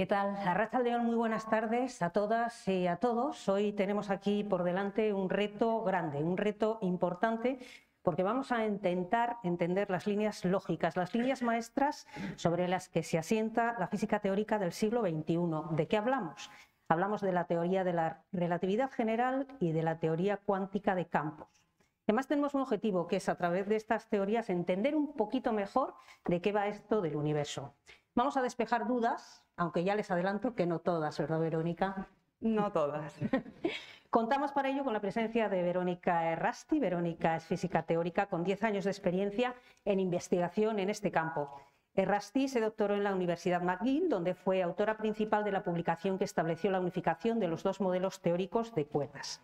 ¿Qué tal? León, muy buenas tardes a todas y a todos. Hoy tenemos aquí por delante un reto grande, un reto importante, porque vamos a intentar entender las líneas lógicas, las líneas maestras sobre las que se asienta la física teórica del siglo XXI. ¿De qué hablamos? Hablamos de la teoría de la relatividad general y de la teoría cuántica de campos. Además tenemos un objetivo que es a través de estas teorías entender un poquito mejor de qué va esto del universo. Vamos a despejar dudas, aunque ya les adelanto que no todas, ¿verdad, Verónica? No todas. Contamos para ello con la presencia de Verónica Errasti. Verónica es física teórica con 10 años de experiencia en investigación en este campo. Errasti se doctoró en la Universidad McGill, donde fue autora principal de la publicación que estableció la unificación de los dos modelos teóricos de cuerdas.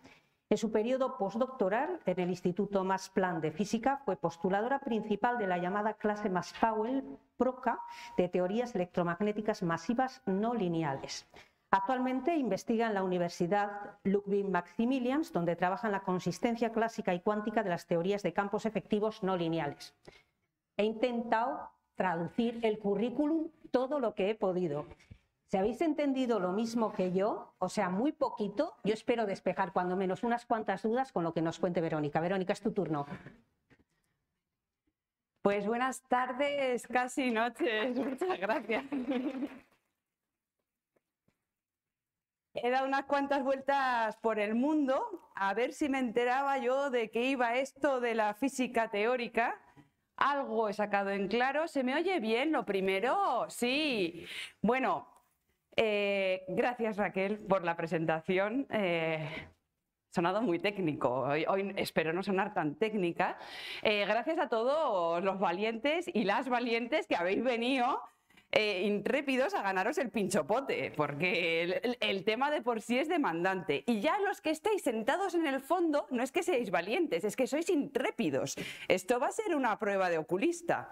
En su periodo postdoctoral en el Instituto Max Planck de Física fue postuladora principal de la llamada clase Max Powell PROCA de teorías electromagnéticas masivas no lineales. Actualmente investiga en la Universidad Ludwig Maximilians, donde trabaja en la consistencia clásica y cuántica de las teorías de campos efectivos no lineales. He intentado traducir el currículum todo lo que he podido. Si habéis entendido lo mismo que yo, o sea, muy poquito, yo espero despejar cuando menos unas cuantas dudas con lo que nos cuente Verónica. Verónica, es tu turno. Pues buenas tardes, casi noches, muchas gracias. He dado unas cuantas vueltas por el mundo a ver si me enteraba yo de qué iba esto de la física teórica. Algo he sacado en claro. ¿Se me oye bien lo primero? Sí. Bueno, eh, gracias Raquel por la presentación. Eh, sonado muy técnico, hoy, espero no sonar tan técnica. Eh, gracias a todos los valientes y las valientes que habéis venido intrépidos a ganaros el pinchopote, porque el, tema de por sí es demandante. Y ya los que estáis sentados en el fondo, no es que seáis valientes, es que sois intrépidos. Esto va a ser una prueba de oculista.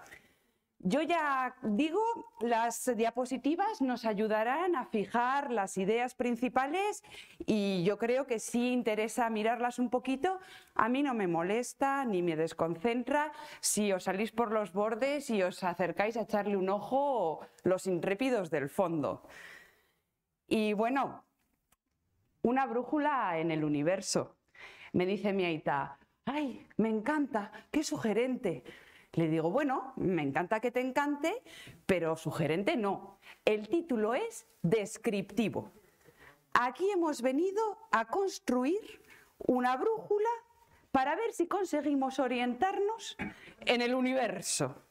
Yo ya digo, las diapositivas nos ayudarán a fijar las ideas principales y yo creo que sí interesa mirarlas un poquito. A mí no me molesta ni me desconcentra si os salís por los bordes y os acercáis a echarle un ojo los intrépidos del fondo. Y bueno, una brújula en el universo. Me dice mi Aita, ¡ay, me encanta! ¡Qué sugerente! Le digo, bueno, me encanta que te encante, pero sugerente no. El título es descriptivo. Aquí hemos venido a construir una brújula para ver si conseguimos orientarnos en el universo.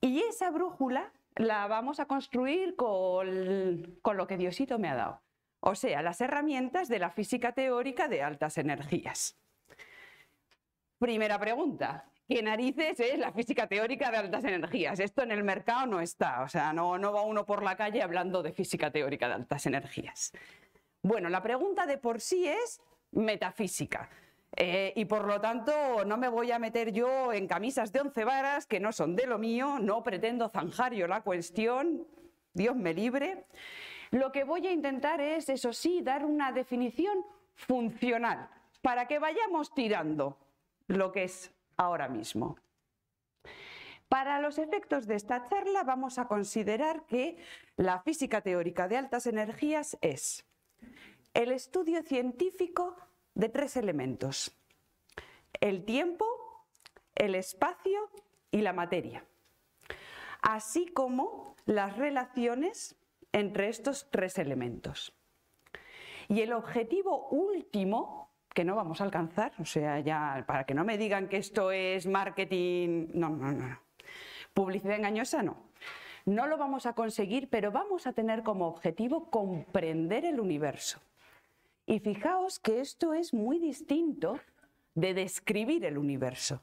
Y esa brújula la vamos a construir con, con lo que Diosito me ha dado, o sea, las herramientas de la física teórica de altas energías. Primera pregunta, que narices es la física teórica de altas energías. Esto en el mercado no está, o sea, no, no va uno por la calle hablando de física teórica de altas energías. Bueno, la pregunta de por sí es metafísica. Eh, y por lo tanto, no me voy a meter yo en camisas de once varas que no son de lo mío, no pretendo zanjar yo la cuestión, Dios me libre. Lo que voy a intentar es, eso sí, dar una definición funcional para que vayamos tirando lo que es ahora mismo. Para los efectos de esta charla vamos a considerar que la física teórica de altas energías es el estudio científico de tres elementos, el tiempo, el espacio y la materia, así como las relaciones entre estos tres elementos. Y el objetivo último que no vamos a alcanzar. O sea, ya para que no me digan que esto es marketing, no, no, no. Publicidad engañosa no. No lo vamos a conseguir, pero vamos a tener como objetivo comprender el universo. Y fijaos que esto es muy distinto de describir el universo.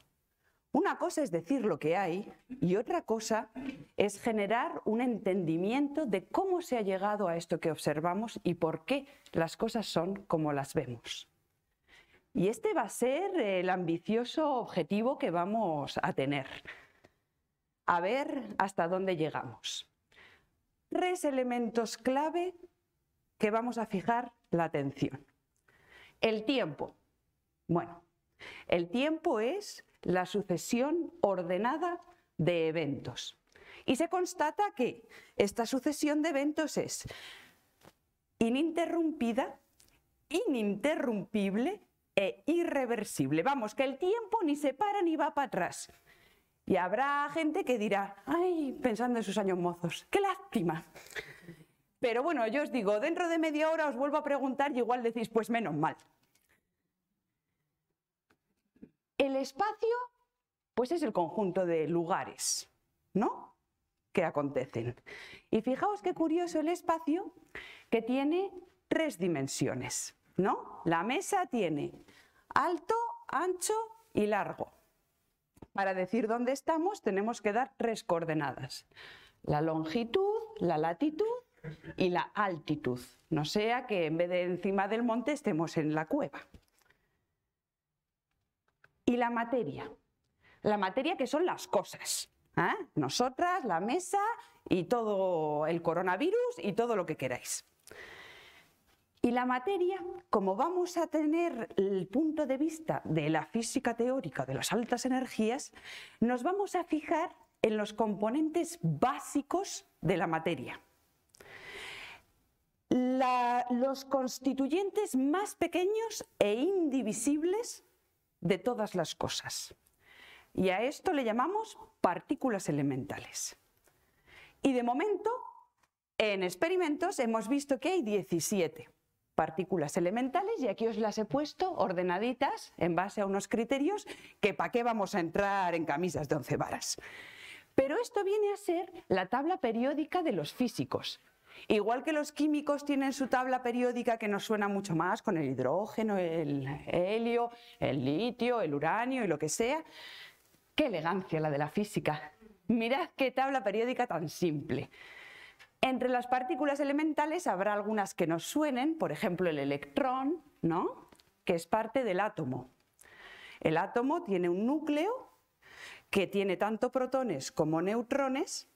Una cosa es decir lo que hay y otra cosa es generar un entendimiento de cómo se ha llegado a esto que observamos y por qué las cosas son como las vemos. Y este va a ser el ambicioso objetivo que vamos a tener. A ver hasta dónde llegamos. Tres elementos clave que vamos a fijar la atención. El tiempo. Bueno, el tiempo es la sucesión ordenada de eventos. Y se constata que esta sucesión de eventos es ininterrumpida, ininterrumpible e irreversible. Vamos, que el tiempo ni se para ni va para atrás. Y habrá gente que dirá, ay, pensando en sus años mozos, qué lástima. Pero bueno, yo os digo, dentro de media hora os vuelvo a preguntar y igual decís, pues menos mal. El espacio, pues es el conjunto de lugares, ¿no? Que acontecen. Y fijaos qué curioso el espacio que tiene tres dimensiones. ¿no? La mesa tiene alto, ancho y largo. Para decir dónde estamos tenemos que dar tres coordenadas. La longitud, la latitud y la altitud. No sea que en vez de encima del monte estemos en la cueva. Y la materia. La materia que son las cosas. ¿eh? Nosotras, la mesa y todo el coronavirus y todo lo que queráis. Y la materia, como vamos a tener el punto de vista de la física teórica de las altas energías, nos vamos a fijar en los componentes básicos de la materia. los constituyentes más pequeños e indivisibles de todas las cosas. Y a esto le llamamos partículas elementales. Y de momento, en experimentos hemos visto que hay 17 partículas elementales y aquí os las he puesto ordenaditas en base a unos criterios que para qué vamos a entrar en camisas de once varas. Pero esto viene a ser la tabla periódica de los físicos. Igual que los químicos tienen su tabla periódica que nos suena mucho más con el hidrógeno, el helio, el litio, el uranio y lo que sea. ¡Qué elegancia la de la física! Mirad qué tabla periódica tan simple. Entre las partículas elementales habrá algunas que nos suenen, por ejemplo el electrón, ¿no? que es parte del átomo. El átomo tiene un núcleo que tiene tanto protones como neutrones.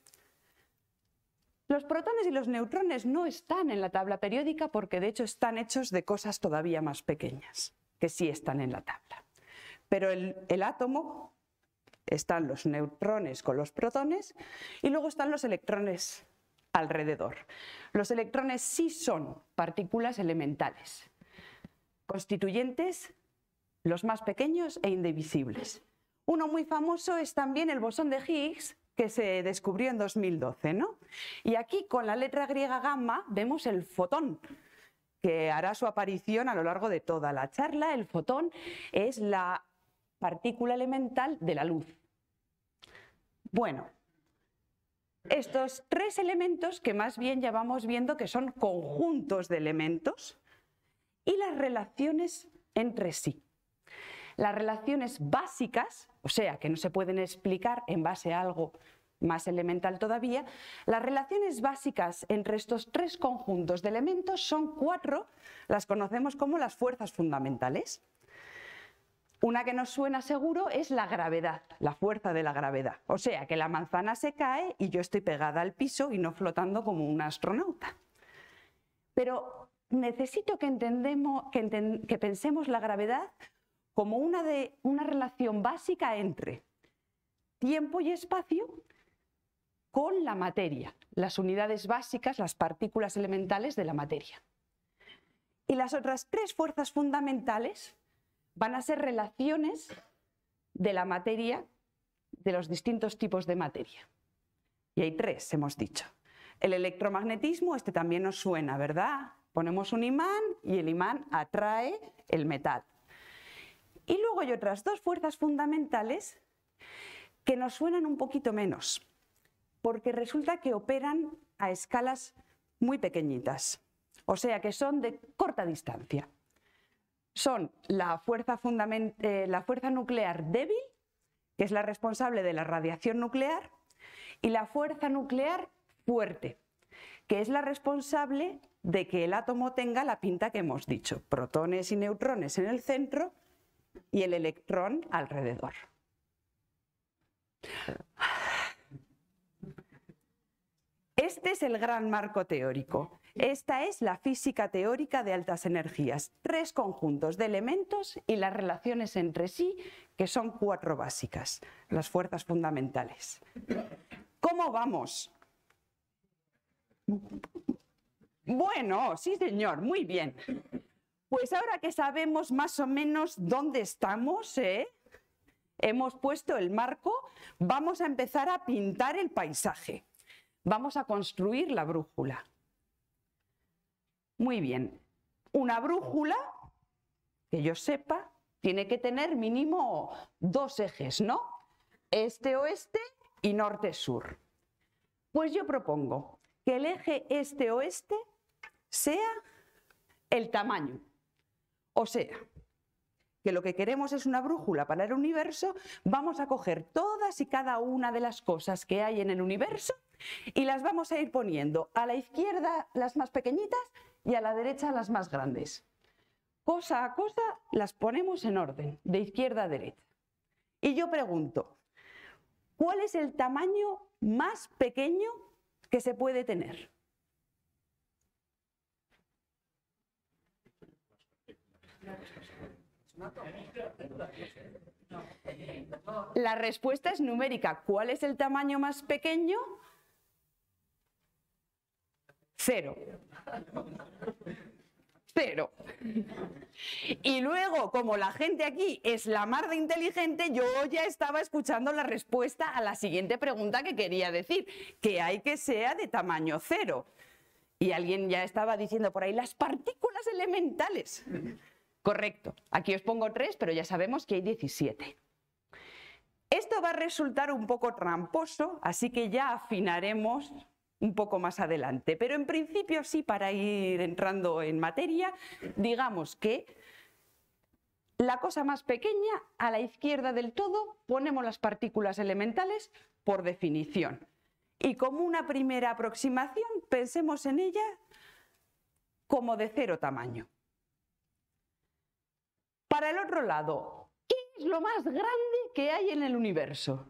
Los protones y los neutrones no están en la tabla periódica porque de hecho están hechos de cosas todavía más pequeñas, que sí están en la tabla. Pero el, el átomo están los neutrones con los protones y luego están los electrones alrededor. Los electrones sí son partículas elementales, constituyentes, los más pequeños e indivisibles. Uno muy famoso es también el bosón de Higgs, que se descubrió en 2012. Y aquí con la letra griega gamma vemos el fotón, que hará su aparición a lo largo de toda la charla. El fotón es la partícula elemental de la luz. Bueno, estos tres elementos que más bien ya vamos viendo que son conjuntos de elementos y las relaciones entre sí. Las relaciones básicas, o sea, que no se pueden explicar en base a algo más elemental todavía, las relaciones básicas entre estos tres conjuntos de elementos son cuatro, las conocemos como las fuerzas fundamentales. Una que nos suena seguro es la gravedad, la fuerza de la gravedad. O sea, que la manzana se cae y yo estoy pegada al piso y no flotando como un astronauta. Pero necesito que, entendemos, que, pensemos la gravedad como una, de, una relación básica entre tiempo y espacio con la materia, las unidades básicas, las partículas elementales de la materia. Y las otras tres fuerzas fundamentales van a ser relaciones de la materia, de los distintos tipos de materia. Y hay tres, hemos dicho. El electromagnetismo, este también nos suena, ¿verdad? Ponemos un imán y el imán atrae el metal. Y luego hay otras dos fuerzas fundamentales que nos suenan un poquito menos, porque resulta que operan a escalas muy pequeñitas, o sea que son de corta distancia son eh, la fuerza, nuclear débil, que es la responsable de la radiación nuclear, y la fuerza nuclear fuerte, que es la responsable de que el átomo tenga la pinta que hemos dicho, protones y neutrones en el centro y el electrón alrededor. Este es el gran marco teórico. Esta es la física teórica de altas energías, tres conjuntos de elementos y las relaciones entre sí, que son cuatro básicas, las fuerzas fundamentales. ¿Cómo vamos? Bueno, sí señor, muy bien. Pues ahora que sabemos más o menos dónde estamos, ¿eh? hemos puesto el marco, vamos a empezar a pintar el paisaje, vamos a construir la brújula. Muy bien. Una brújula, que yo sepa, tiene que tener mínimo dos ejes, ¿no? Este-oeste y norte-sur. Pues yo propongo que el eje este-oeste sea el tamaño. O sea, que lo que queremos es una brújula para el universo, vamos a coger todas y cada una de las cosas que hay en el universo y las vamos a ir poniendo a la izquierda las más pequeñitas y a la derecha las más grandes. Cosa a cosa las ponemos en orden, de izquierda a derecha. Y yo pregunto, ¿cuál es el tamaño más pequeño que se puede tener? La respuesta es numérica. ¿Cuál es el tamaño más pequeño? Cero. Cero. Y luego, como la gente aquí es la mar de inteligente, yo ya estaba escuchando la respuesta a la siguiente pregunta que quería decir, que hay que sea de tamaño cero. Y alguien ya estaba diciendo por ahí, las partículas elementales. Correcto. Aquí os pongo tres, pero ya sabemos que hay 17. Esto va a resultar un poco tramposo, así que ya afinaremos un poco más adelante. Pero en principio sí, para ir entrando en materia, digamos que la cosa más pequeña, a la izquierda del todo, ponemos las partículas elementales por definición. Y como una primera aproximación, pensemos en ella como de cero tamaño. Para el otro lado, ¿qué es lo más grande que hay en el universo?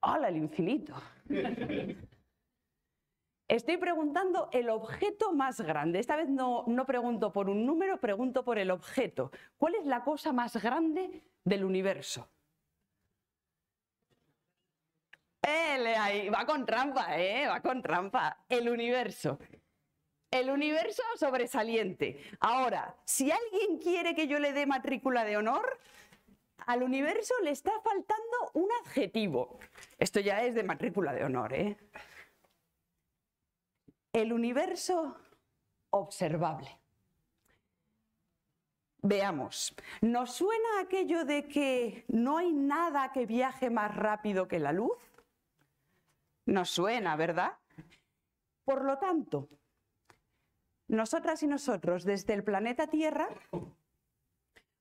¡Hala, el infinito! Estoy preguntando el objeto más grande. Esta vez no, pregunto por un número, pregunto por el objeto. ¿Cuál es la cosa más grande del universo? Eh, ahí. Va con trampa, ¿eh? Va con trampa. El universo. El universo sobresaliente. Ahora, si alguien quiere que yo le dé matrícula de honor, al universo le está faltando un adjetivo. Esto ya es de matrícula de honor, ¿eh? El universo observable. Veamos, ¿nos suena aquello de que no hay nada que viaje más rápido que la luz? Nos suena, ¿verdad? Por lo tanto, nosotras y nosotros desde el planeta Tierra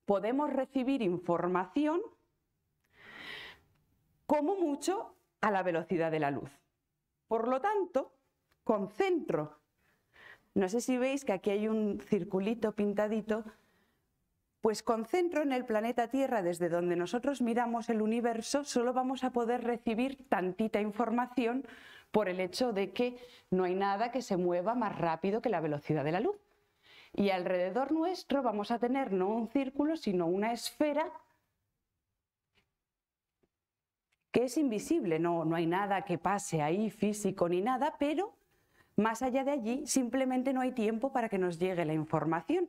podemos recibir información como mucho a la velocidad de la luz. Por lo tanto, concentro. No sé si veis que aquí hay un circulito pintadito, pues concentro en el planeta Tierra desde donde nosotros miramos el universo, solo vamos a poder recibir tantita información por el hecho de que no hay nada que se mueva más rápido que la velocidad de la luz. Y alrededor nuestro vamos a tener no un círculo, sino una esfera que es invisible, no, no hay nada que pase ahí físico ni nada, pero más allá de allí simplemente no hay tiempo para que nos llegue la información.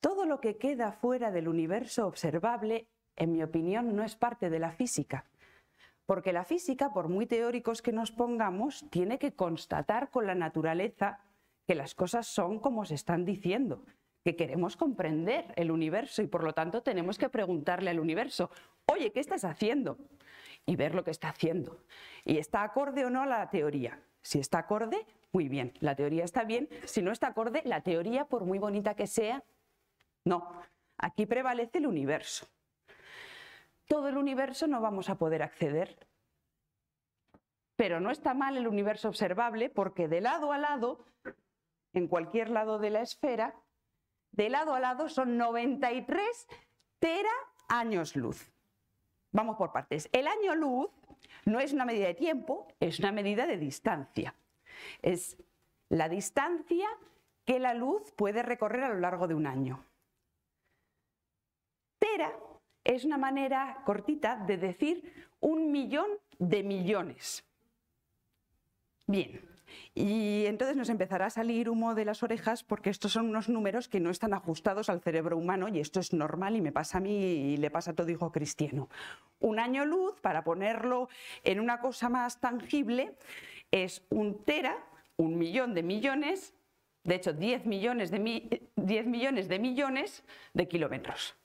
Todo lo que queda fuera del universo observable, en mi opinión, no es parte de la física. Porque la física, por muy teóricos que nos pongamos, tiene que constatar con la naturaleza que las cosas son como se están diciendo, que queremos comprender el universo y por lo tanto tenemos que preguntarle al universo, oye, ¿qué estás haciendo? Y ver lo que está haciendo. ¿Y está acorde o no a la teoría? Si está acorde, muy bien, la teoría está bien. Si no está acorde, la teoría, por muy bonita que sea, no. Aquí prevalece el universo. Todo el universo no vamos a poder acceder. Pero no está mal el universo observable porque de lado a lado en cualquier lado de la esfera, de lado a lado son 93 tera años luz. Vamos por partes. El año luz no es una medida de tiempo, es una medida de distancia. Es la distancia que la luz puede recorrer a lo largo de un año. Tera es una manera cortita de decir un millón de millones. Bien, y entonces nos empezará a salir humo de las orejas porque estos son unos números que no están ajustados al cerebro humano y esto es normal y me pasa a mí y le pasa a todo hijo cristiano. Un año luz, para ponerlo en una cosa más tangible, es un tera, un millón de millones, de hecho 10 millones de, millones de millones de kilómetros.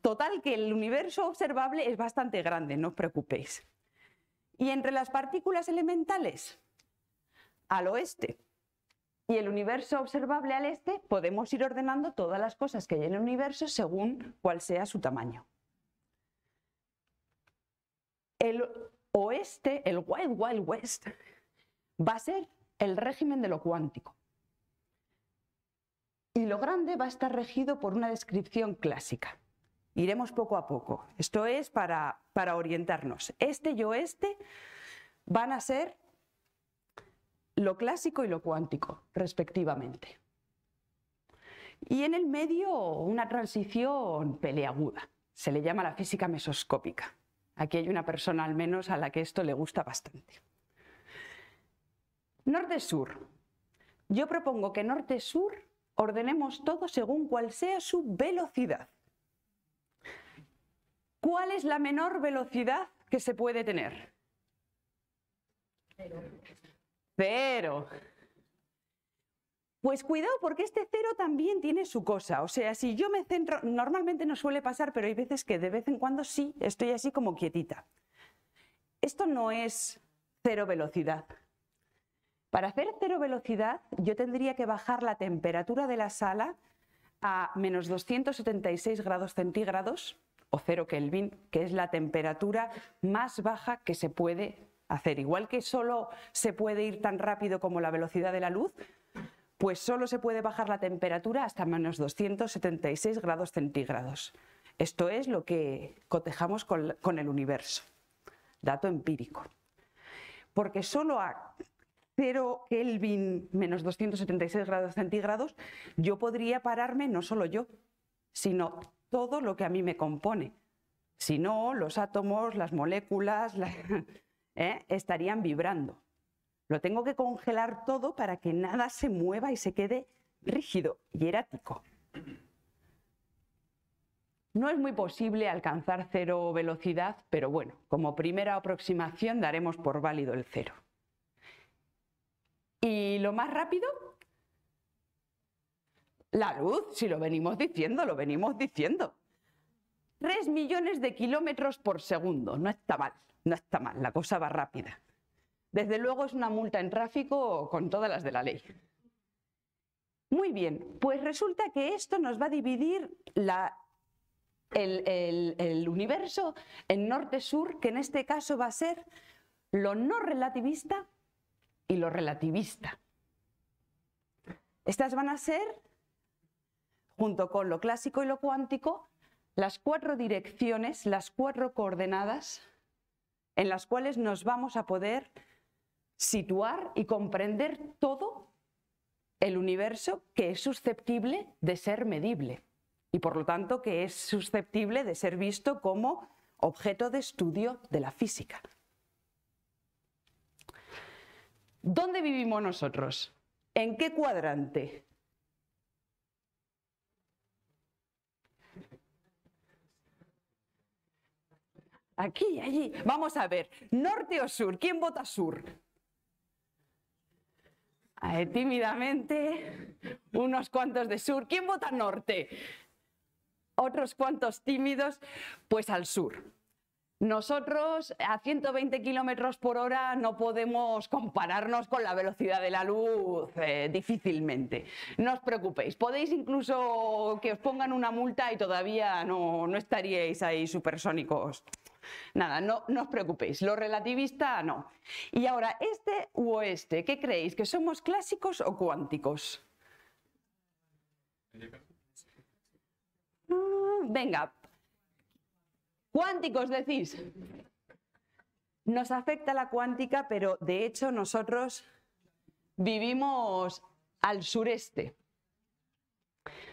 Total que el universo observable es bastante grande, no os preocupéis. Y entre las partículas elementales, al oeste, y el universo observable al este, podemos ir ordenando todas las cosas que hay en el universo según cuál sea su tamaño. El oeste, el Wild Wild West, va a ser el régimen de lo cuántico. Y lo grande va a estar regido por una descripción clásica. Iremos poco a poco. Esto es para, orientarnos. Este y oeste van a ser lo clásico y lo cuántico, respectivamente. Y en el medio, una transición peleaguda. Se le llama la física mesoscópica. Aquí hay una persona al menos a la que esto le gusta bastante. Norte-sur. Yo propongo que norte-sur ordenemos todo según cuál sea su velocidad. ¿Cuál es la menor velocidad que se puede tener? Cero. Pues cuidado porque este cero también tiene su cosa. O sea, si yo me centro, normalmente no suele pasar, pero hay veces que de vez en cuando sí, estoy así como quietita. Esto no es cero velocidad. Para hacer cero velocidad yo tendría que bajar la temperatura de la sala a menos 276 grados centígrados o 0 Kelvin, que es la temperatura más baja que se puede hacer. Igual que solo se puede ir tan rápido como la velocidad de la luz, pues solo se puede bajar la temperatura hasta menos 276 grados centígrados. Esto es lo que cotejamos con, el universo. Dato empírico. Porque solo a cero Kelvin menos 276 grados centígrados, yo podría pararme, no solo yo, sino todo lo que a mí me compone. Si no, los átomos, las moléculas, ¿eh? estarían vibrando. Lo tengo que congelar todo para que nada se mueva y se quede rígido y erático. No es muy posible alcanzar cero velocidad, pero bueno, como primera aproximación daremos por válido el cero. Y lo más rápido la luz, si lo venimos diciendo, lo venimos diciendo. Tres millones de kilómetros por segundo. No está mal, no está mal, la cosa va rápida. Desde luego es una multa en tráfico con todas las de la ley. Muy bien, pues resulta que esto nos va a dividir el, el universo en norte-sur, que en este caso va a ser lo no relativista y lo relativista. Estas van a ser junto con lo clásico y lo cuántico, las cuatro direcciones, las cuatro coordenadas en las cuales nos vamos a poder situar y comprender todo el universo que es susceptible de ser medible y por lo tanto que es susceptible de ser visto como objeto de estudio de la física. ¿Dónde vivimos nosotros? ¿En qué cuadrante? Aquí, allí. Vamos a ver. Norte o sur. ¿Quién vota sur? tímidamente, unos cuantos de sur. ¿Quién vota norte? Otros cuantos tímidos, pues al sur. Nosotros a 120 kilómetros por hora no podemos compararnos con la velocidad de la luz eh, difícilmente. No os preocupéis, podéis incluso que os pongan una multa y todavía no, no estaríais ahí supersónicos. Nada, no, os preocupéis, lo relativista no. Y ahora, este u oeste, ¿qué creéis? ¿Que somos clásicos o cuánticos? Mm, venga, cuánticos decís. Nos afecta la cuántica, pero de hecho nosotros vivimos al sureste.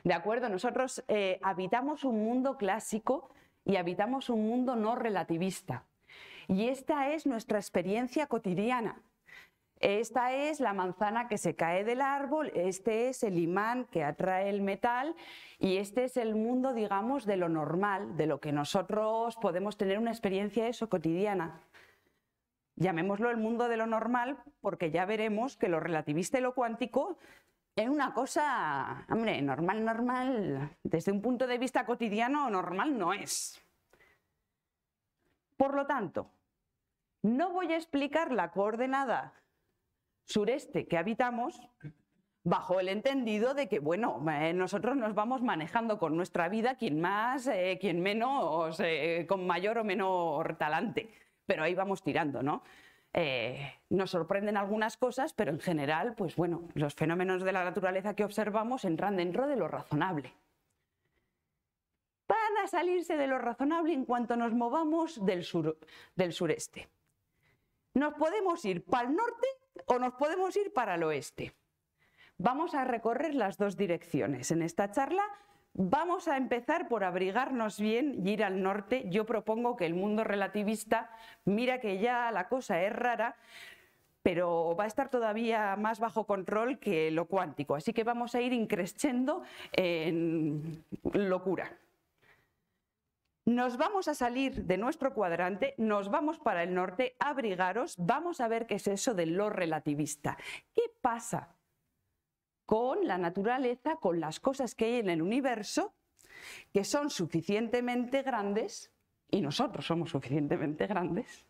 ¿De acuerdo? Nosotros eh, habitamos un mundo clásico y habitamos un mundo no relativista. Y esta es nuestra experiencia cotidiana. Esta es la manzana que se cae del árbol, este es el imán que atrae el metal y este es el mundo, digamos, de lo normal, de lo que nosotros podemos tener una experiencia eso cotidiana. Llamémoslo el mundo de lo normal porque ya veremos que lo relativista y lo cuántico es una cosa, hombre, normal, normal, desde un punto de vista cotidiano, normal no es. Por lo tanto, no voy a explicar la coordenada sureste que habitamos bajo el entendido de que, bueno, eh, nosotros nos vamos manejando con nuestra vida, quien más, eh, quien menos, eh, con mayor o menor talante, pero ahí vamos tirando, ¿no? Eh, nos sorprenden algunas cosas, pero en general, pues bueno, los fenómenos de la naturaleza que observamos entran dentro de lo razonable. Van a salirse de lo razonable en cuanto nos movamos del, del sureste. Nos podemos ir para el norte o nos podemos ir para el oeste. Vamos a recorrer las dos direcciones en esta charla Vamos a empezar por abrigarnos bien y ir al norte. Yo propongo que el mundo relativista, mira que ya la cosa es rara, pero va a estar todavía más bajo control que lo cuántico. Así que vamos a ir increciendo en locura. Nos vamos a salir de nuestro cuadrante, nos vamos para el norte, abrigaros, vamos a ver qué es eso de lo relativista. ¿Qué pasa con la naturaleza, con las cosas que hay en el universo, que son suficientemente grandes, y nosotros somos suficientemente grandes,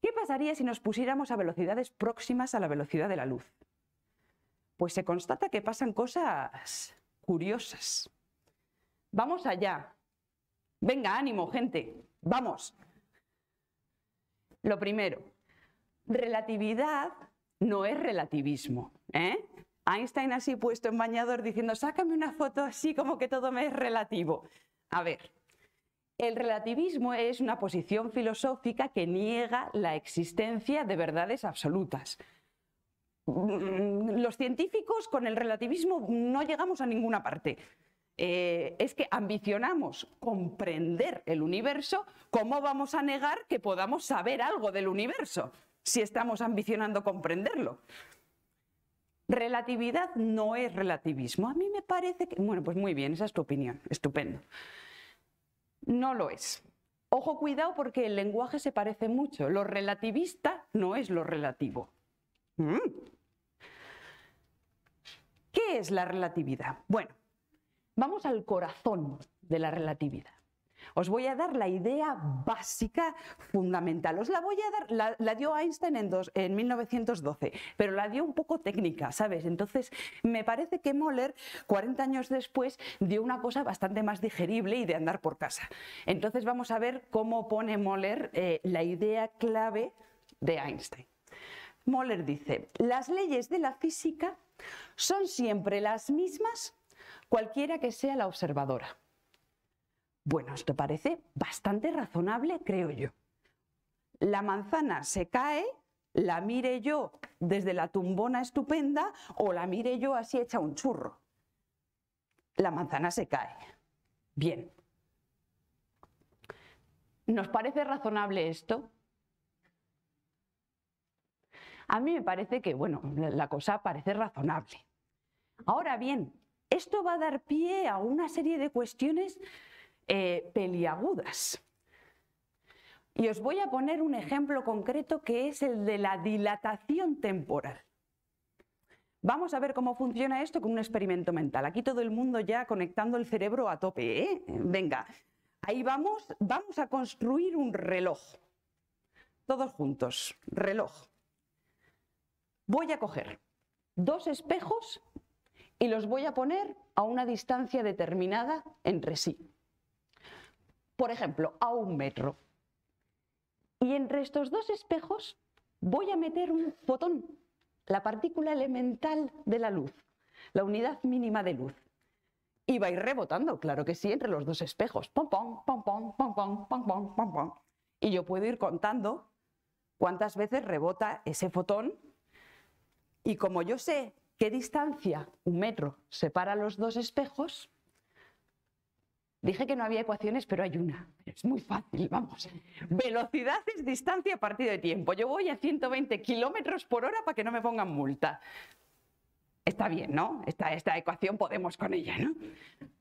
¿qué pasaría si nos pusiéramos a velocidades próximas a la velocidad de la luz? Pues se constata que pasan cosas curiosas. Vamos allá. Venga, ánimo, gente. Vamos. Lo primero, relatividad no es relativismo. ¿eh? Einstein así puesto en bañador diciendo, sácame una foto así como que todo me es relativo. A ver, el relativismo es una posición filosófica que niega la existencia de verdades absolutas. Mm, los científicos con el relativismo no llegamos a ninguna parte. Eh, es que ambicionamos comprender el universo, ¿cómo vamos a negar que podamos saber algo del universo si estamos ambicionando comprenderlo? Relatividad no es relativismo. A mí me parece que... Bueno, pues muy bien, esa es tu opinión. Estupendo. No lo es. Ojo, cuidado porque el lenguaje se parece mucho. Lo relativista no es lo relativo. Mm. ¿Qué es la relatividad? Bueno, vamos al corazón de la relatividad. Os voy a dar la idea básica fundamental. Os la voy a dar, la, dio Einstein en, 1912, pero la dio un poco técnica, ¿sabes? Entonces, me parece que Moller, 40 años después, dio una cosa bastante más digerible y de andar por casa. Entonces, vamos a ver cómo pone Moller eh, la idea clave de Einstein. Moller dice, las leyes de la física son siempre las mismas cualquiera que sea la observadora. Bueno, esto parece bastante razonable, creo yo. La manzana se cae, la mire yo desde la tumbona estupenda o la mire yo así hecha un churro. La manzana se cae. Bien. ¿Nos parece razonable esto? A mí me parece que, bueno, la cosa parece razonable. Ahora bien, esto va a dar pie a una serie de cuestiones eh, peliagudas. Y os voy a poner un ejemplo concreto que es el de la dilatación temporal. Vamos a ver cómo funciona esto con un experimento mental. Aquí todo el mundo ya conectando el cerebro a tope. ¿eh? Venga, ahí vamos, vamos a construir un reloj. Todos juntos, reloj. Voy a coger dos espejos y los voy a poner a una distancia determinada entre sí por ejemplo, a un metro. Y entre estos dos espejos voy a meter un fotón, la partícula elemental de la luz, la unidad mínima de luz. Y va a ir rebotando, claro que sí, entre los dos espejos. Pom, pom, pom, pom, pom, pom, pom, pom, pom, Y yo puedo ir contando cuántas veces rebota ese fotón. Y como yo sé qué distancia, un metro, separa los dos espejos, Dije que no había ecuaciones, pero hay una. Es muy fácil, vamos. Velocidad es distancia a partido de tiempo. Yo voy a 120 kilómetros por hora para que no me pongan multa. Está bien, ¿no? Esta, ecuación podemos con ella, ¿no?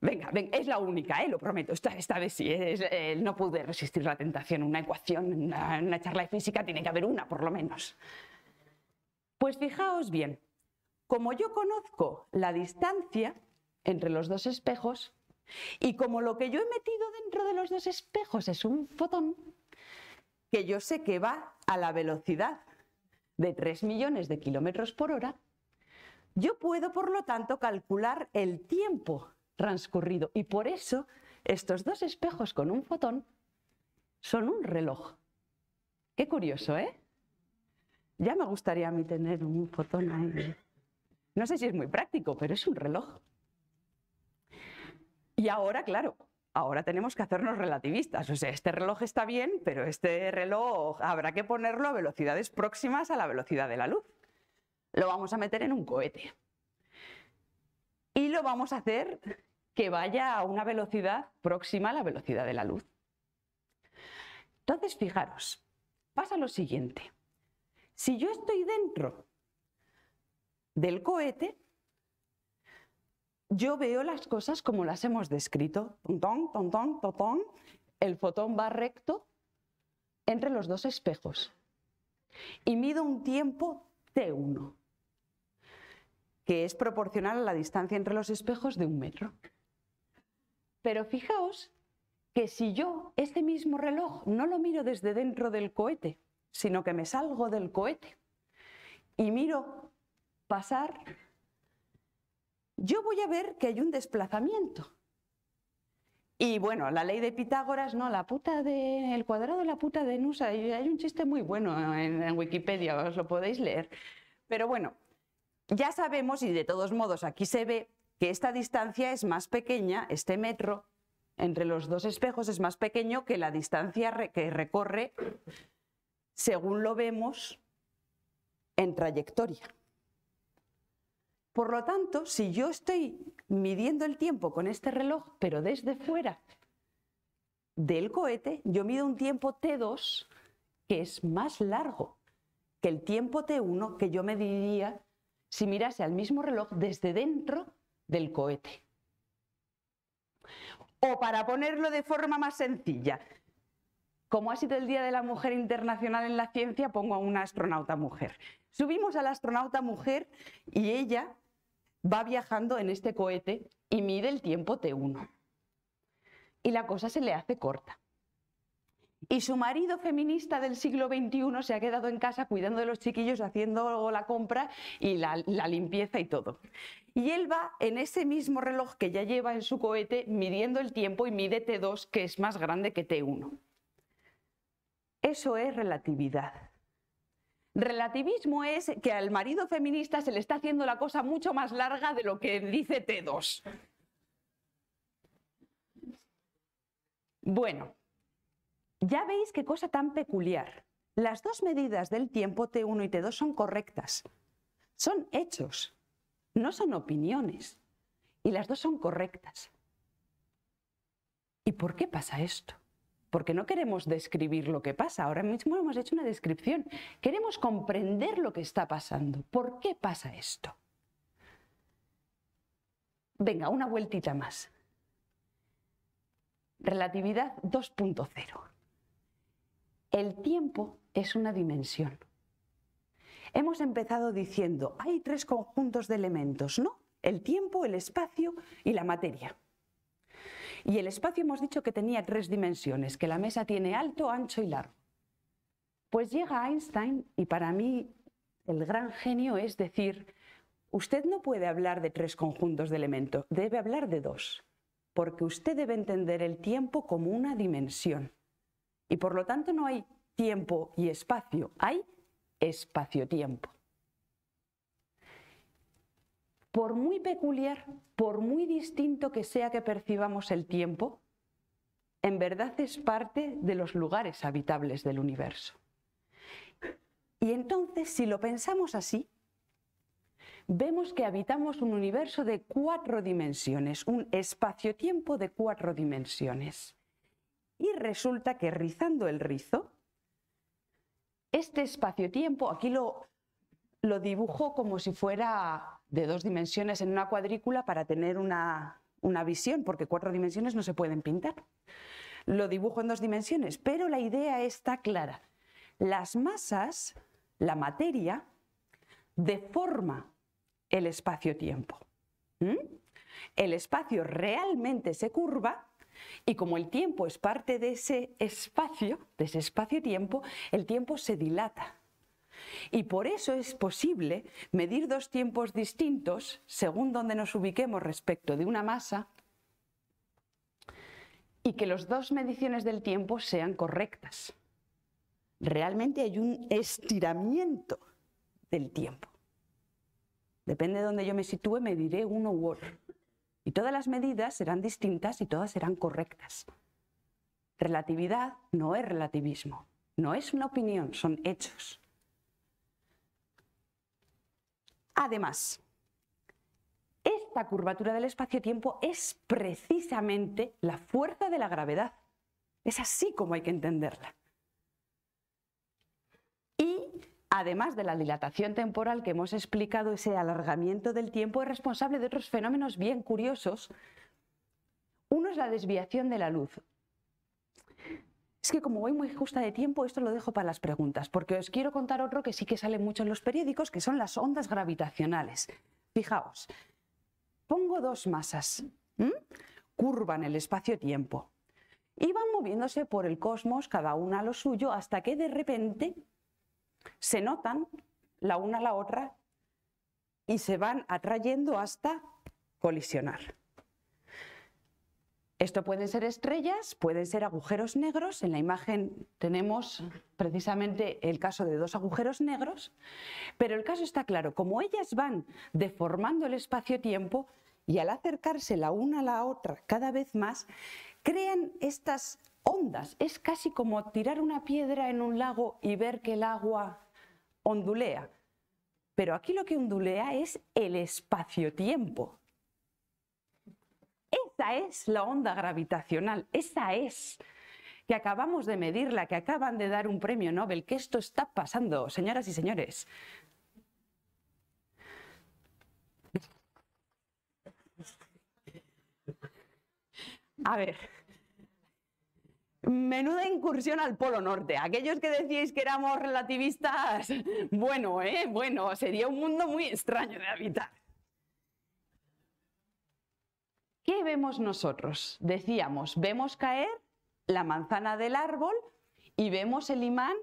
Venga, ven, es la única, ¿eh? lo prometo. Esta, vez sí, eh, no pude resistir la tentación. Una ecuación, en una charla de física, tiene que haber una, por lo menos. Pues fijaos bien, como yo conozco la distancia entre los dos espejos, y como lo que yo he metido dentro de los dos espejos es un fotón, que yo sé que va a la velocidad de 3 millones de kilómetros por hora, yo puedo, por lo tanto, calcular el tiempo transcurrido. Y por eso estos dos espejos con un fotón son un reloj. Qué curioso, ¿eh? Ya me gustaría a mí tener un fotón ahí. No sé si es muy práctico, pero es un reloj. Y ahora, claro, ahora tenemos que hacernos relativistas. O sea, este reloj está bien, pero este reloj habrá que ponerlo a velocidades próximas a la velocidad de la luz. Lo vamos a meter en un cohete. Y lo vamos a hacer que vaya a una velocidad próxima a la velocidad de la luz. Entonces, fijaros, pasa lo siguiente. Si yo estoy dentro del cohete, yo veo las cosas como las hemos descrito. Tontón, tontón, tontón. El fotón va recto entre los dos espejos. Y mido un tiempo T1, que es proporcional a la distancia entre los espejos de un metro. Pero fijaos que si yo este mismo reloj no lo miro desde dentro del cohete, sino que me salgo del cohete y miro pasar yo voy a ver que hay un desplazamiento. Y bueno, la ley de Pitágoras, no, la puta de el cuadrado de la puta de Nusa, hay un chiste muy bueno en, Wikipedia, os lo podéis leer. Pero bueno, ya sabemos y de todos modos aquí se ve que esta distancia es más pequeña, este metro entre los dos espejos es más pequeño que la distancia que recorre, según lo vemos, en trayectoria. Por lo tanto, si yo estoy midiendo el tiempo con este reloj, pero desde fuera del cohete, yo mido un tiempo T2 que es más largo que el tiempo T1 que yo mediría si mirase al mismo reloj desde dentro del cohete. O para ponerlo de forma más sencilla, como ha sido el Día de la Mujer Internacional en la Ciencia, pongo a una astronauta mujer. Subimos a la astronauta mujer y ella va viajando en este cohete y mide el tiempo T1. Y la cosa se le hace corta. Y su marido feminista del siglo XXI se ha quedado en casa cuidando de los chiquillos, haciendo la compra y la, la, limpieza y todo. Y él va en ese mismo reloj que ya lleva en su cohete midiendo el tiempo y mide T2, que es más grande que T1. Eso es relatividad. Relativismo es que al marido feminista se le está haciendo la cosa mucho más larga de lo que dice T2. Bueno, ya veis qué cosa tan peculiar. Las dos medidas del tiempo T1 y T2 son correctas. Son hechos, no son opiniones. Y las dos son correctas. ¿Y por qué pasa esto? porque no queremos describir lo que pasa. Ahora mismo hemos hecho una descripción. Queremos comprender lo que está pasando. ¿Por qué pasa esto? Venga, una vueltita más. Relatividad 2.0. El tiempo es una dimensión. Hemos empezado diciendo, hay tres conjuntos de elementos, ¿no? El tiempo, el espacio y la materia. Y el espacio hemos dicho que tenía tres dimensiones, que la mesa tiene alto, ancho y largo. Pues llega Einstein y para mí el gran genio es decir, usted no puede hablar de tres conjuntos de elementos, debe hablar de dos, porque usted debe entender el tiempo como una dimensión. Y por lo tanto no hay tiempo y espacio, hay espacio-tiempo por muy peculiar, por muy distinto que sea que percibamos el tiempo, en verdad es parte de los lugares habitables del universo. Y entonces, si lo pensamos así, vemos que habitamos un universo de cuatro dimensiones, un espacio-tiempo de cuatro dimensiones. Y resulta que rizando el rizo, este espacio-tiempo, aquí lo, lo dibujo como si fuera de dos dimensiones en una cuadrícula para tener una, visión, porque cuatro dimensiones no se pueden pintar. Lo dibujo en dos dimensiones, pero la idea está clara. Las masas, la materia, deforma el espacio-tiempo. El espacio realmente se curva y como el tiempo es parte de ese espacio, de ese espacio-tiempo, el tiempo se dilata. Y por eso es posible medir dos tiempos distintos según donde nos ubiquemos respecto de una masa y que las dos mediciones del tiempo sean correctas. Realmente hay un estiramiento del tiempo. Depende de donde yo me sitúe, mediré uno u otro. Y todas las medidas serán distintas y todas serán correctas. Relatividad no es relativismo, no es una opinión, son hechos. Además, esta curvatura del espacio-tiempo es precisamente la fuerza de la gravedad. Es así como hay que entenderla. Y además de la dilatación temporal que hemos explicado, ese alargamiento del tiempo es responsable de otros fenómenos bien curiosos. Uno es la desviación de la luz, es que como voy muy justa de tiempo, esto lo dejo para las preguntas, porque os quiero contar otro que sí que sale mucho en los periódicos, que son las ondas gravitacionales. Fijaos, pongo dos masas, curvan el espacio-tiempo, y van moviéndose por el cosmos, cada una a lo suyo, hasta que de repente se notan la una a la otra y se van atrayendo hasta colisionar. Esto pueden ser estrellas, pueden ser agujeros negros. En la imagen tenemos precisamente el caso de dos agujeros negros, pero el caso está claro. Como ellas van deformando el espacio-tiempo y al acercarse la una a la otra cada vez más, crean estas ondas. Es casi como tirar una piedra en un lago y ver que el agua ondulea. Pero aquí lo que ondulea es el espacio-tiempo. Esa es la onda gravitacional, esa es que acabamos de medirla, que acaban de dar un premio Nobel, que esto está pasando, señoras y señores. A ver, Menuda incursión al Polo Norte. Aquellos que decíais que éramos relativistas, bueno, ¿eh? bueno, sería un mundo muy extraño de habitar. ¿Qué vemos nosotros? Decíamos, vemos caer la manzana del árbol y vemos el imán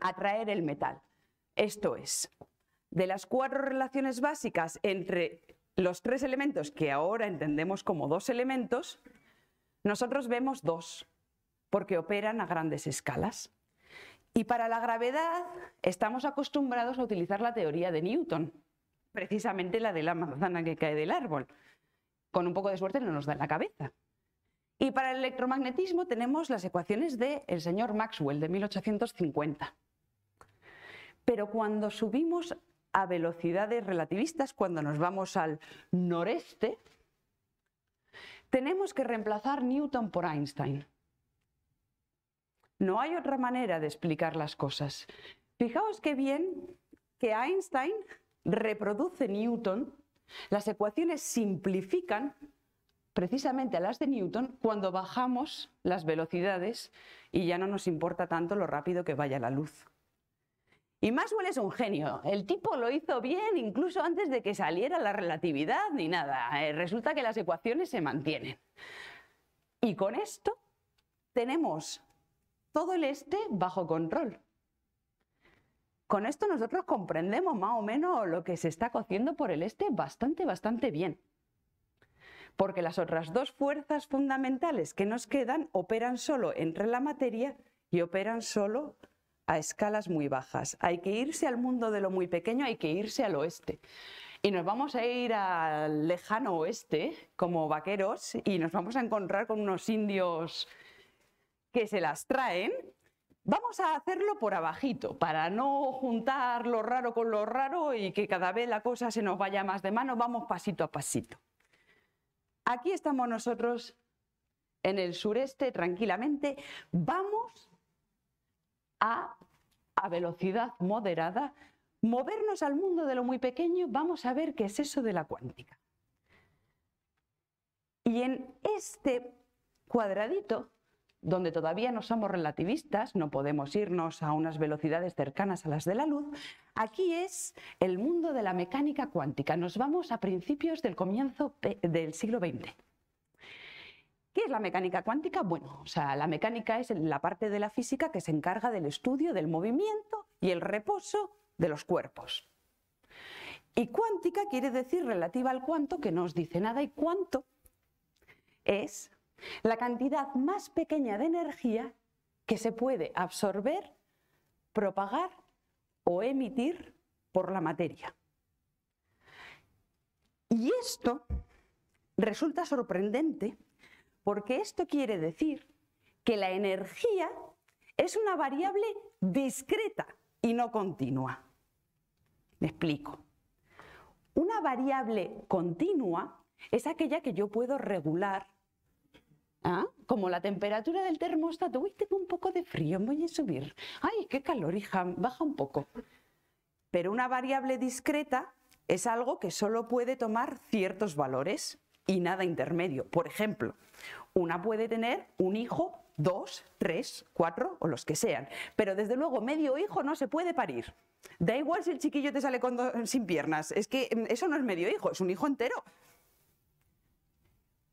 atraer el metal. Esto es, de las cuatro relaciones básicas entre los tres elementos que ahora entendemos como dos elementos, nosotros vemos dos, porque operan a grandes escalas. Y para la gravedad estamos acostumbrados a utilizar la teoría de Newton, precisamente la de la manzana que cae del árbol con un poco de suerte no nos da en la cabeza. Y para el electromagnetismo tenemos las ecuaciones del el señor Maxwell de 1850. Pero cuando subimos a velocidades relativistas, cuando nos vamos al noreste, tenemos que reemplazar Newton por Einstein. No hay otra manera de explicar las cosas. Fijaos qué bien que Einstein reproduce Newton las ecuaciones simplifican precisamente a las de Newton cuando bajamos las velocidades y ya no nos importa tanto lo rápido que vaya la luz. Y Maxwell es un genio. El tipo lo hizo bien incluso antes de que saliera la relatividad ni nada. Eh, resulta que las ecuaciones se mantienen. Y con esto tenemos todo el este bajo control. Con esto nosotros comprendemos más o menos lo que se está cociendo por el este bastante, bastante bien. Porque las otras dos fuerzas fundamentales que nos quedan operan solo entre la materia y operan solo a escalas muy bajas. Hay que irse al mundo de lo muy pequeño, hay que irse al oeste. Y nos vamos a ir al lejano oeste como vaqueros y nos vamos a encontrar con unos indios que se las traen Vamos a hacerlo por abajito, para no juntar lo raro con lo raro y que cada vez la cosa se nos vaya más de mano, vamos pasito a pasito. Aquí estamos nosotros en el sureste tranquilamente, vamos a, a velocidad moderada, movernos al mundo de lo muy pequeño, vamos a ver qué es eso de la cuántica. Y en este cuadradito donde todavía no somos relativistas, no podemos irnos a unas velocidades cercanas a las de la luz, aquí es el mundo de la mecánica cuántica. Nos vamos a principios del comienzo del siglo XX. ¿Qué es la mecánica cuántica? Bueno, o sea, la mecánica es la parte de la física que se encarga del estudio del movimiento y el reposo de los cuerpos. Y cuántica quiere decir relativa al cuánto, que no os dice nada, y cuánto es la cantidad más pequeña de energía que se puede absorber, propagar o emitir por la materia. Y esto resulta sorprendente porque esto quiere decir que la energía es una variable discreta y no continua. Me explico. Una variable continua es aquella que yo puedo regular Ah, como la temperatura del termostato. Uy, tengo un poco de frío, voy a subir. Ay, qué calor, hija, baja un poco. Pero una variable discreta es algo que solo puede tomar ciertos valores y nada intermedio. Por ejemplo, una puede tener un hijo, dos, tres, cuatro o los que sean. Pero desde luego medio hijo no se puede parir. Da igual si el chiquillo te sale con sin piernas. Es que mm, eso no es medio hijo, es un hijo entero.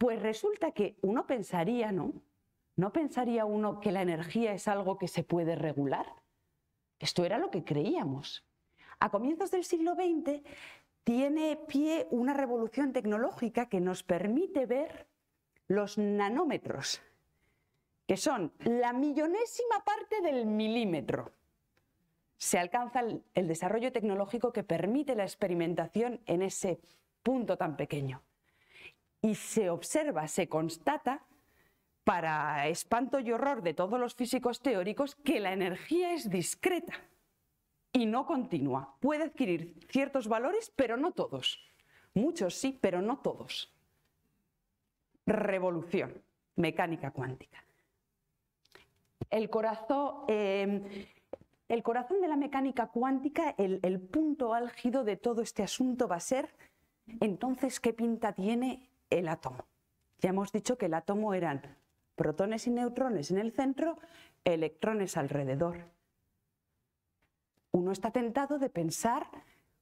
Pues resulta que uno pensaría, ¿no? ¿No pensaría uno que la energía es algo que se puede regular? Esto era lo que creíamos. A comienzos del siglo XX tiene pie una revolución tecnológica que nos permite ver los nanómetros, que son la millonésima parte del milímetro. Se alcanza el, el desarrollo tecnológico que permite la experimentación en ese punto tan pequeño y se observa, se constata, para espanto y horror de todos los físicos teóricos, que la energía es discreta y no continua. Puede adquirir ciertos valores, pero no todos. Muchos sí, pero no todos. Revolución, mecánica cuántica. El corazón, em, el corazón de la mecánica cuántica, el, el punto álgido de todo este asunto va a ser, entonces, ¿qué pinta tiene el átomo. Ya hemos dicho que el átomo eran protones y neutrones en el centro, electrones alrededor. Uno está tentado de pensar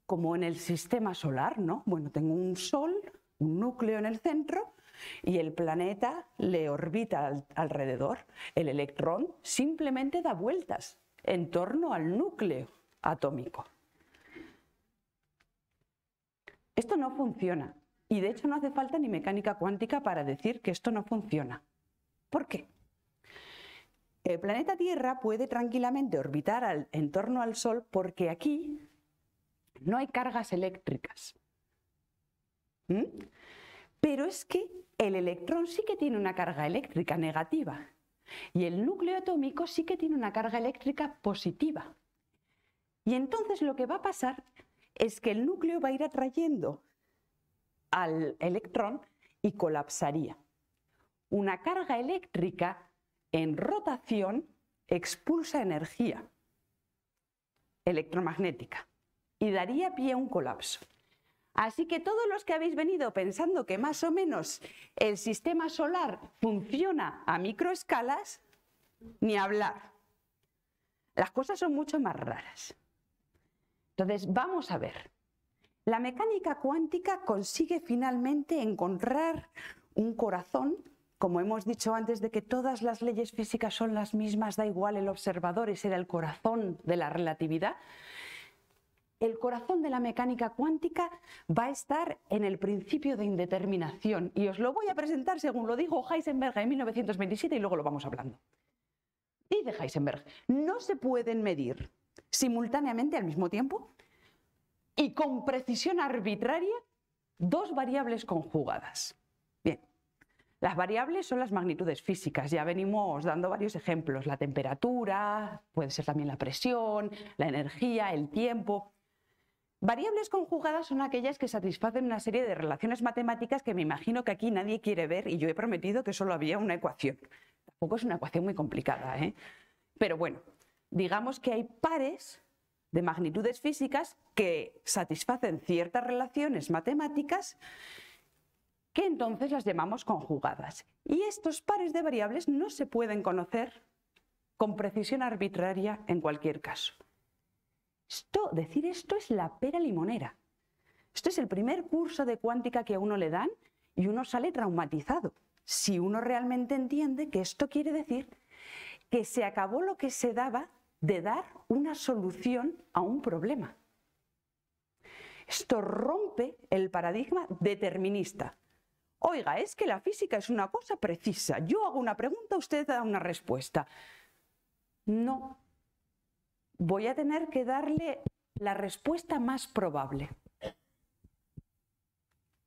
como en el sistema solar, ¿no? Bueno, tengo un sol, un núcleo en el centro y el planeta le orbita alrededor. El electrón simplemente da vueltas en torno al núcleo atómico. Esto no funciona. Y de hecho no hace falta ni mecánica cuántica para decir que esto no funciona. ¿Por qué? El planeta Tierra puede tranquilamente orbitar en torno al Sol porque aquí no hay cargas eléctricas. ¿Mm? Pero es que el electrón sí que tiene una carga eléctrica negativa y el núcleo atómico sí que tiene una carga eléctrica positiva. Y entonces lo que va a pasar es que el núcleo va a ir atrayendo al electrón y colapsaría. Una carga eléctrica en rotación expulsa energía electromagnética y daría pie a un colapso. Así que todos los que habéis venido pensando que más o menos el sistema solar funciona a microescalas, ni hablar. Las cosas son mucho más raras. Entonces, vamos a ver. La mecánica cuántica consigue finalmente encontrar un corazón, como hemos dicho antes, de que todas las leyes físicas son las mismas, da igual el observador, ese era el corazón de la relatividad. El corazón de la mecánica cuántica va a estar en el principio de indeterminación y os lo voy a presentar según lo dijo Heisenberg en 1927 y luego lo vamos hablando. Dice Heisenberg, no se pueden medir simultáneamente al mismo tiempo y con precisión arbitraria dos variables conjugadas. Bien, las variables son las magnitudes físicas, ya venimos dando varios ejemplos, la temperatura, puede ser también la presión, la energía, el tiempo. Variables conjugadas son aquellas que satisfacen una serie de relaciones matemáticas que me imagino que aquí nadie quiere ver y yo he prometido que solo había una ecuación. Tampoco es una ecuación muy complicada, ¿eh? Pero bueno, digamos que hay pares de magnitudes físicas que satisfacen ciertas relaciones matemáticas que entonces las llamamos conjugadas. Y estos pares de variables no se pueden conocer con precisión arbitraria en cualquier caso. Esto, decir esto es la pera limonera. Esto es el primer curso de cuántica que a uno le dan y uno sale traumatizado. Si uno realmente entiende que esto quiere decir que se acabó lo que se daba de dar una solución a un problema. Esto rompe el paradigma determinista. Oiga, es que la física es una cosa precisa. Yo hago una pregunta, usted da una respuesta. No. Voy a tener que darle la respuesta más probable.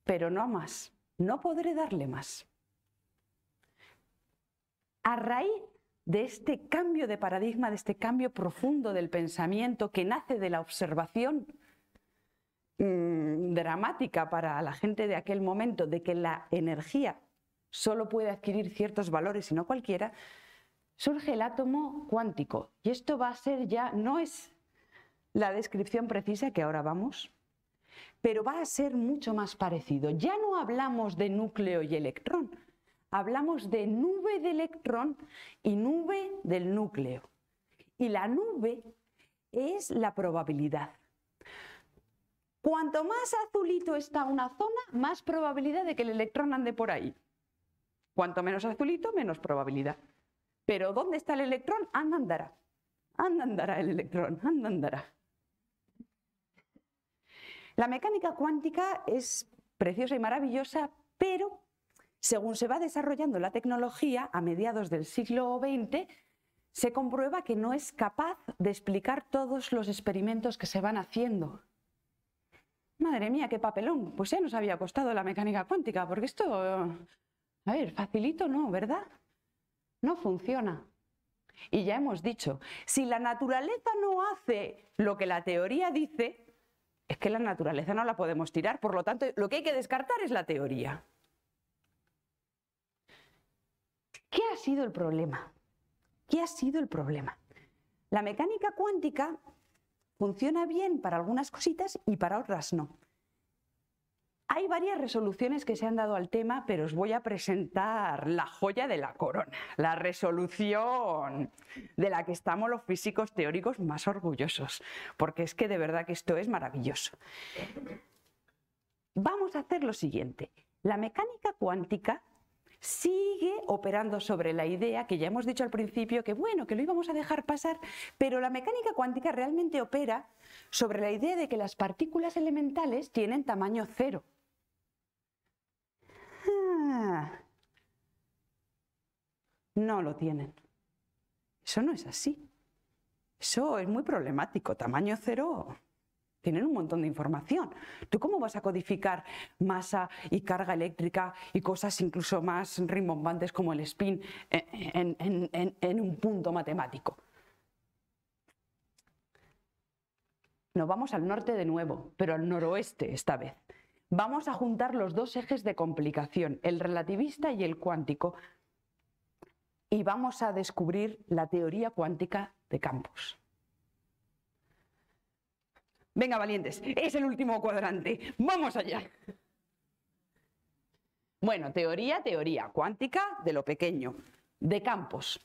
Pero no a más. No podré darle más. A raíz de este cambio de paradigma, de este cambio profundo del pensamiento que nace de la observación mm, dramática para la gente de aquel momento, de que la energía solo puede adquirir ciertos valores y no cualquiera, surge el átomo cuántico. Y esto va a ser ya, no es la descripción precisa que ahora vamos, pero va a ser mucho más parecido. Ya no hablamos de núcleo y electrón, hablamos de nube de electrón y nube del núcleo. Y la nube es la probabilidad. Cuanto más azulito está una zona, más probabilidad de que el electrón ande por ahí. Cuanto menos azulito, menos probabilidad. Pero ¿dónde está el electrón? Anda andará. Anda andará el electrón, anda andará. La mecánica cuántica es preciosa y maravillosa, pero según se va desarrollando la tecnología, a mediados del siglo XX, se comprueba que no es capaz de explicar todos los experimentos que se van haciendo. Madre mía, qué papelón. Pues ya nos había costado la mecánica cuántica, porque esto, a ver, facilito no, ¿verdad? No funciona. Y ya hemos dicho, si la naturaleza no hace lo que la teoría dice, es que la naturaleza no la podemos tirar, por lo tanto, lo que hay que descartar es la teoría. ¿Qué ha sido el problema? ¿Qué ha sido el problema? La mecánica cuántica funciona bien para algunas cositas y para otras no. Hay varias resoluciones que se han dado al tema, pero os voy a presentar la joya de la corona, la resolución de la que estamos los físicos teóricos más orgullosos, porque es que de verdad que esto es maravilloso. Vamos a hacer lo siguiente. La mecánica cuántica sigue operando sobre la idea que ya hemos dicho al principio que bueno, que lo íbamos a dejar pasar, pero la mecánica cuántica realmente opera sobre la idea de que las partículas elementales tienen tamaño cero. Ah. no lo tienen. Eso no es así. Eso es muy problemático. Tamaño cero tienen un montón de información. ¿Tú cómo vas a codificar masa y carga eléctrica y cosas incluso más rimbombantes como el spin en, un punto matemático? Nos vamos al norte de nuevo, pero al noroeste esta vez. Vamos a juntar los dos ejes de complicación, el relativista y el cuántico, y vamos a descubrir la teoría cuántica de campos. Venga, valientes, es el último cuadrante. ¡Vamos allá! Bueno, teoría, teoría cuántica de lo pequeño, de campos.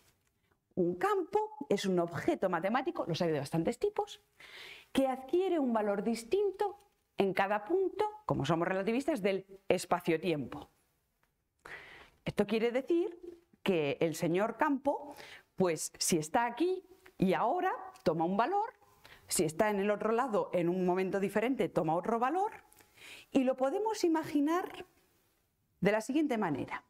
Un campo es un objeto matemático, lo hay de bastantes tipos, que adquiere un valor distinto en cada punto, como somos relativistas, del espacio-tiempo. Esto quiere decir que el señor campo, pues si está aquí y ahora, toma un valor si está en el otro lado, en un momento diferente, toma otro valor y lo podemos imaginar de la siguiente manera.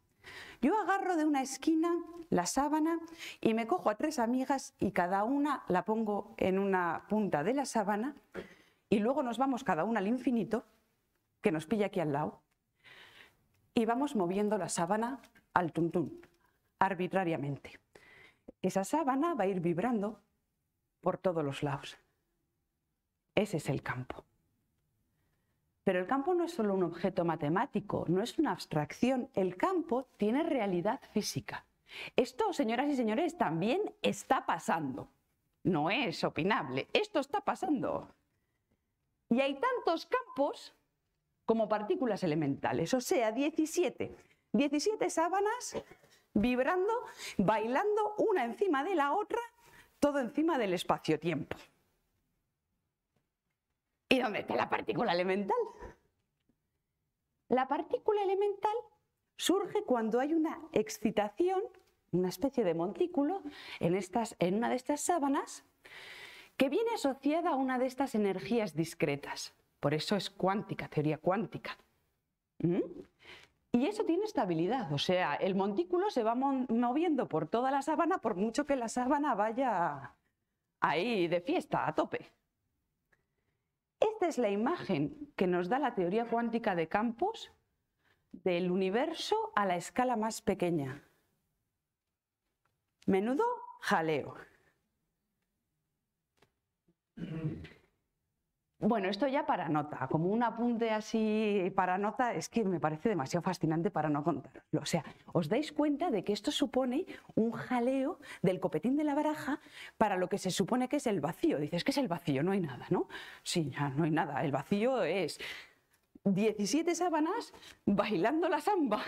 Yo agarro de una esquina la sábana y me cojo a tres amigas y cada una la pongo en una punta de la sábana y luego nos vamos cada una al infinito, que nos pilla aquí al lado, y vamos moviendo la sábana al tuntún, arbitrariamente. Esa sábana va a ir vibrando por todos los lados. Ese es el campo. Pero el campo no es solo un objeto matemático, no es una abstracción. El campo tiene realidad física. Esto, señoras y señores, también está pasando. No es opinable. Esto está pasando. Y hay tantos campos como partículas elementales, o sea, 17. 17 sábanas vibrando, bailando una encima de la otra, todo encima del espacio-tiempo. ¿Y dónde está la partícula elemental? La partícula elemental surge cuando hay una excitación, una especie de montículo, en, una de estas sábanas, que viene asociada a una de estas energías discretas. Por eso es cuántica, teoría cuántica. ¿Mm? Y eso tiene estabilidad, o sea, el montículo se va moviendo por toda la sábana por mucho que la sábana vaya ahí de fiesta, a tope. Esta es la imagen que nos da la teoría cuántica de campos del universo a la escala más pequeña. Menudo jaleo. Bueno, esto ya para nota, como un apunte así para nota, es que me parece demasiado fascinante para no contarlo. O sea, os dais cuenta de que esto supone un jaleo del copetín de la baraja para lo que se supone que es el vacío. Dices que es el vacío, no hay nada, ¿no? Sí, ya no hay nada. El vacío es 17 sábanas bailando la samba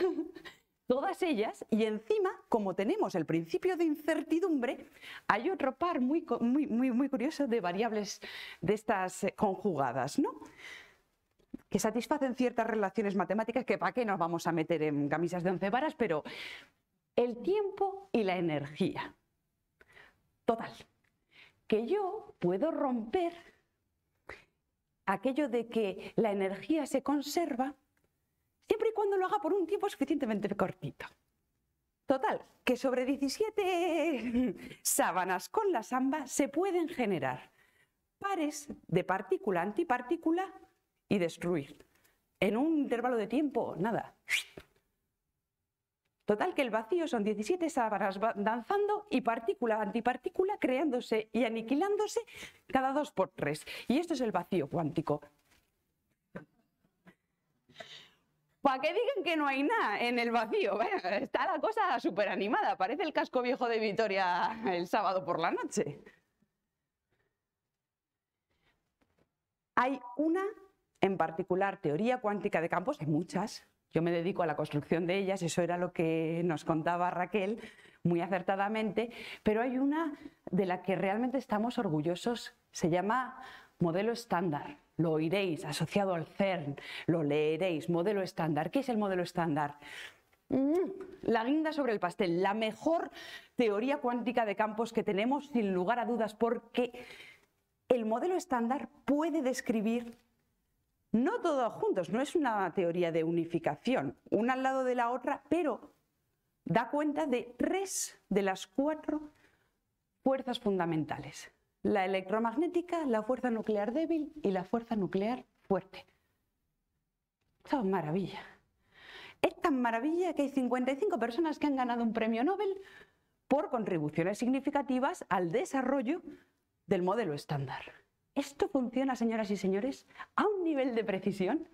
todas ellas, y encima, como tenemos el principio de incertidumbre, hay otro par muy, muy, muy, muy curioso de variables de estas eh, conjugadas, ¿no? que satisfacen ciertas relaciones matemáticas, que para qué nos vamos a meter en camisas de once varas, pero el tiempo y la energía. Total, que yo puedo romper aquello de que la energía se conserva siempre y cuando lo haga por un tiempo suficientemente cortito. Total, que sobre 17 sábanas con la samba se pueden generar pares de partícula, antipartícula y destruir. En un intervalo de tiempo, nada. Total que el vacío son 17 sábanas danzando y partícula, antipartícula creándose y aniquilándose cada dos por tres. Y esto es el vacío cuántico. Para qué digan que no hay nada en el vacío, está la cosa súper animada, parece el casco viejo de Vitoria el sábado por la noche. Hay una en particular, teoría cuántica de campos, hay muchas, yo me dedico a la construcción de ellas, eso era lo que nos contaba Raquel muy acertadamente, pero hay una de la que realmente estamos orgullosos, se llama modelo estándar lo oiréis asociado al CERN, lo leeréis, modelo estándar. ¿Qué es el modelo estándar? Mm, la guinda sobre el pastel, la mejor teoría cuántica de campos que tenemos, sin lugar a dudas, porque el modelo estándar puede describir no todos juntos, no es una teoría de unificación, una al lado de la otra, pero da cuenta de tres de las cuatro fuerzas fundamentales la electromagnética, la fuerza nuclear débil y la fuerza nuclear fuerte. Esto es maravilla. Es tan maravilla que hay 55 personas que han ganado un premio Nobel por contribuciones significativas al desarrollo del modelo estándar. Esto funciona, señoras y señores, a un nivel de precisión.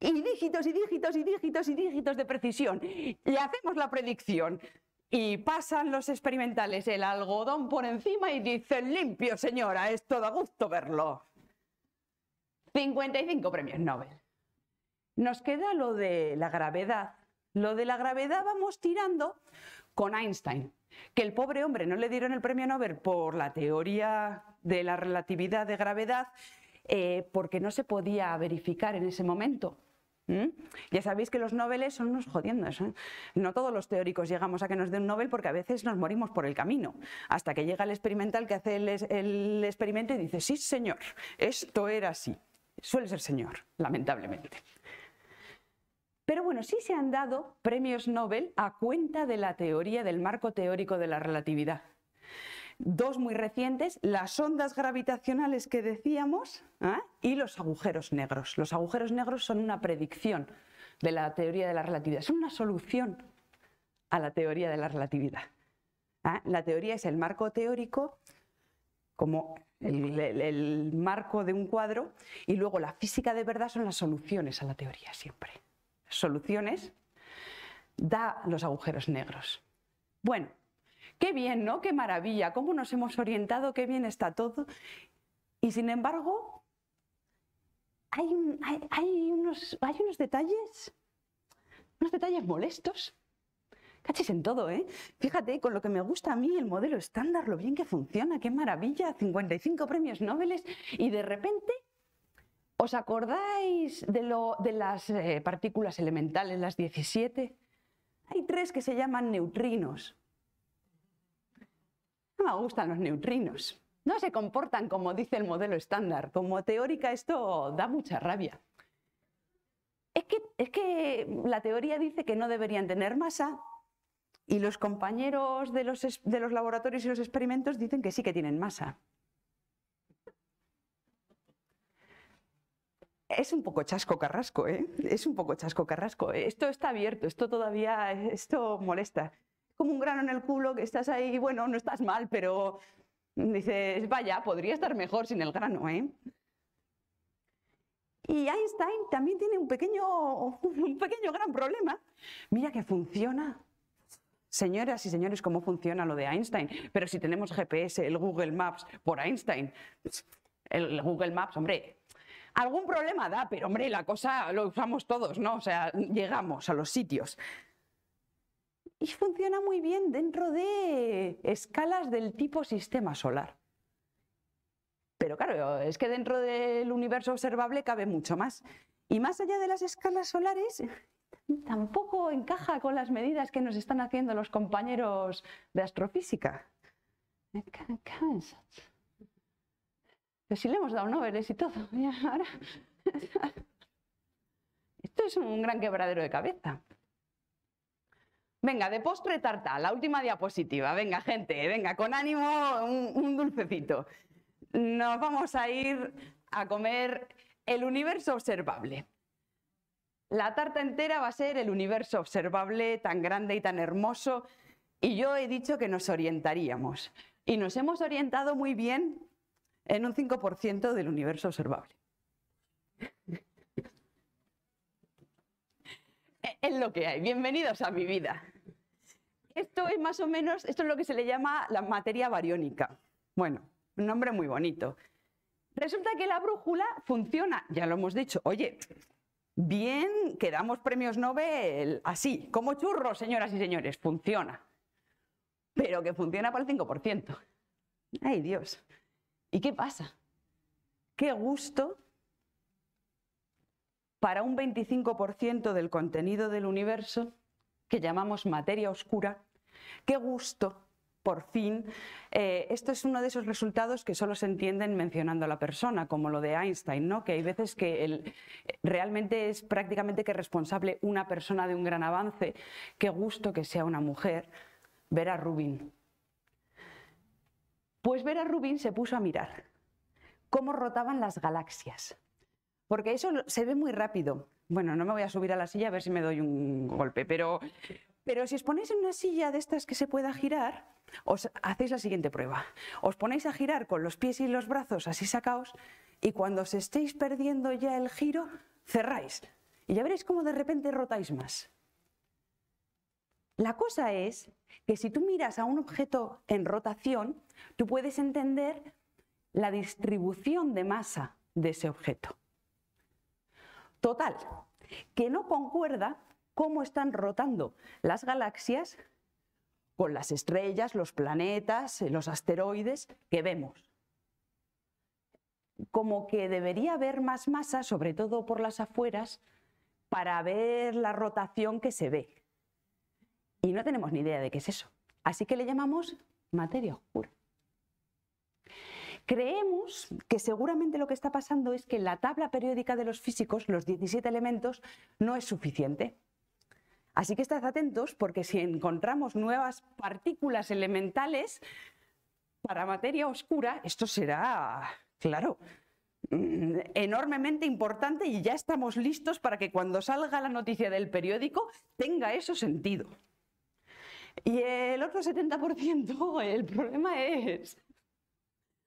Y dígitos y dígitos y dígitos y dígitos de precisión. Y hacemos la predicción y pasan los experimentales el algodón por encima y dicen, limpio señora, es todo a gusto verlo. 55 premios Nobel. Nos queda lo de la gravedad. Lo de la gravedad vamos tirando con Einstein, que el pobre hombre no le dieron el premio Nobel por la teoría de la relatividad de gravedad eh, porque no se podía verificar en ese momento. ¿Mm? Ya sabéis que los Nobeles son unos jodiendo. ¿eh? No todos los teóricos llegamos a que nos den un Nobel porque a veces nos morimos por el camino. Hasta que llega el experimental que hace el, el experimento y dice, sí señor, esto era así. Suele ser señor, lamentablemente. Pero bueno, sí se han dado premios Nobel a cuenta de la teoría del marco teórico de la relatividad. Dos muy recientes, las ondas gravitacionales que decíamos ¿ah? y los agujeros negros. Los agujeros negros son una predicción de la teoría de la relatividad, son una solución a la teoría de la relatividad. ¿ah? La teoría es el marco teórico como el, marco de un cuadro y luego la física de verdad son las soluciones a la teoría siempre. Soluciones da los agujeros negros. Bueno, Qué bien, ¿no? Qué maravilla, cómo nos hemos orientado, qué bien está todo. Y sin embargo, hay, unos, detalles, unos detalles molestos. Cachis en todo, ¿eh? Fíjate, con lo que me gusta a mí el modelo estándar, lo bien que funciona, qué maravilla, 55 premios Nobel y de repente ¿Os acordáis de, las eh, partículas elementales, las 17? Hay tres que se llaman neutrinos no me gustan los neutrinos. No se comportan como dice el modelo estándar. Como teórica esto da mucha rabia. Es que, la teoría dice que no deberían tener masa y los compañeros de los, de los laboratorios y los experimentos dicen que sí que tienen masa. Es un poco chasco carrasco, ¿eh? Es un poco chasco carrasco. Esto está abierto, esto todavía, esto molesta como un grano en el culo que estás ahí, bueno, no estás mal, pero dices, vaya, podría estar mejor sin el grano, ¿eh? Y Einstein también tiene un pequeño, un pequeño gran problema. Mira que funciona. Señoras y señores, ¿cómo funciona lo de Einstein? Pero si tenemos GPS, el Google Maps por Einstein, el Google Maps, hombre, algún problema da, pero hombre, la cosa lo usamos todos, ¿no? O sea, llegamos a los sitios y funciona muy bien dentro de escalas del tipo sistema solar. Pero claro, es que dentro del universo observable cabe mucho más. Y más allá de las escalas solares, tampoco encaja con las medidas que nos están haciendo los compañeros de astrofísica. Pues si le hemos dado nobel y todo. Esto es un gran quebradero de cabeza. Venga, de postre tarta, la última diapositiva. Venga, gente, venga, con ánimo, un, un dulcecito. Nos vamos a ir a comer el universo observable. La tarta entera va a ser el universo observable tan grande y tan hermoso y yo he dicho que nos orientaríamos. Y nos hemos orientado muy bien en un 5% del universo observable. es lo que hay. Bienvenidos a mi vida. Esto es más o menos, esto es lo que se le llama la materia bariónica. Bueno, un nombre muy bonito. Resulta que la brújula funciona, ya lo hemos dicho, oye, bien que damos premios Nobel así, como churros, señoras y señores, funciona. Pero que funciona para el 5%. Ay Dios. ¿Y qué pasa? Qué gusto para un 25% del contenido del universo que llamamos materia oscura Qué gusto, por fin. Eh, esto es uno de esos resultados que solo se entienden mencionando a la persona, como lo de Einstein, ¿no? que hay veces que realmente es prácticamente que responsable una persona de un gran avance. Qué gusto que sea una mujer. ver a Rubin. Pues ver a Rubin se puso a mirar cómo rotaban las galaxias. Porque eso se ve muy rápido. Bueno, no me voy a subir a la silla a ver si me doy un golpe, pero pero si os ponéis en una silla de estas que se pueda girar, os hacéis la siguiente prueba. Os ponéis a girar con los pies y los brazos así sacaos y cuando os estéis perdiendo ya el giro, cerráis. Y ya veréis cómo de repente rotáis más. La cosa es que si tú miras a un objeto en rotación, tú puedes entender la distribución de masa de ese objeto. Total, que no concuerda cómo están rotando las galaxias con las estrellas, los planetas, eh, los asteroides que vemos. Como que debería haber más masa, sobre todo por las afueras, para ver la rotación que se ve. Y no tenemos ni idea de qué es eso. Así que le llamamos materia oscura. Creemos que seguramente lo que está pasando es que la tabla periódica de los físicos, los 17 elementos, no es suficiente. Así que estad atentos porque si encontramos nuevas partículas elementales para materia oscura, esto será, claro, mm, enormemente importante y ya estamos listos para que cuando salga la noticia del periódico tenga eso sentido. Y el otro 70%, el problema es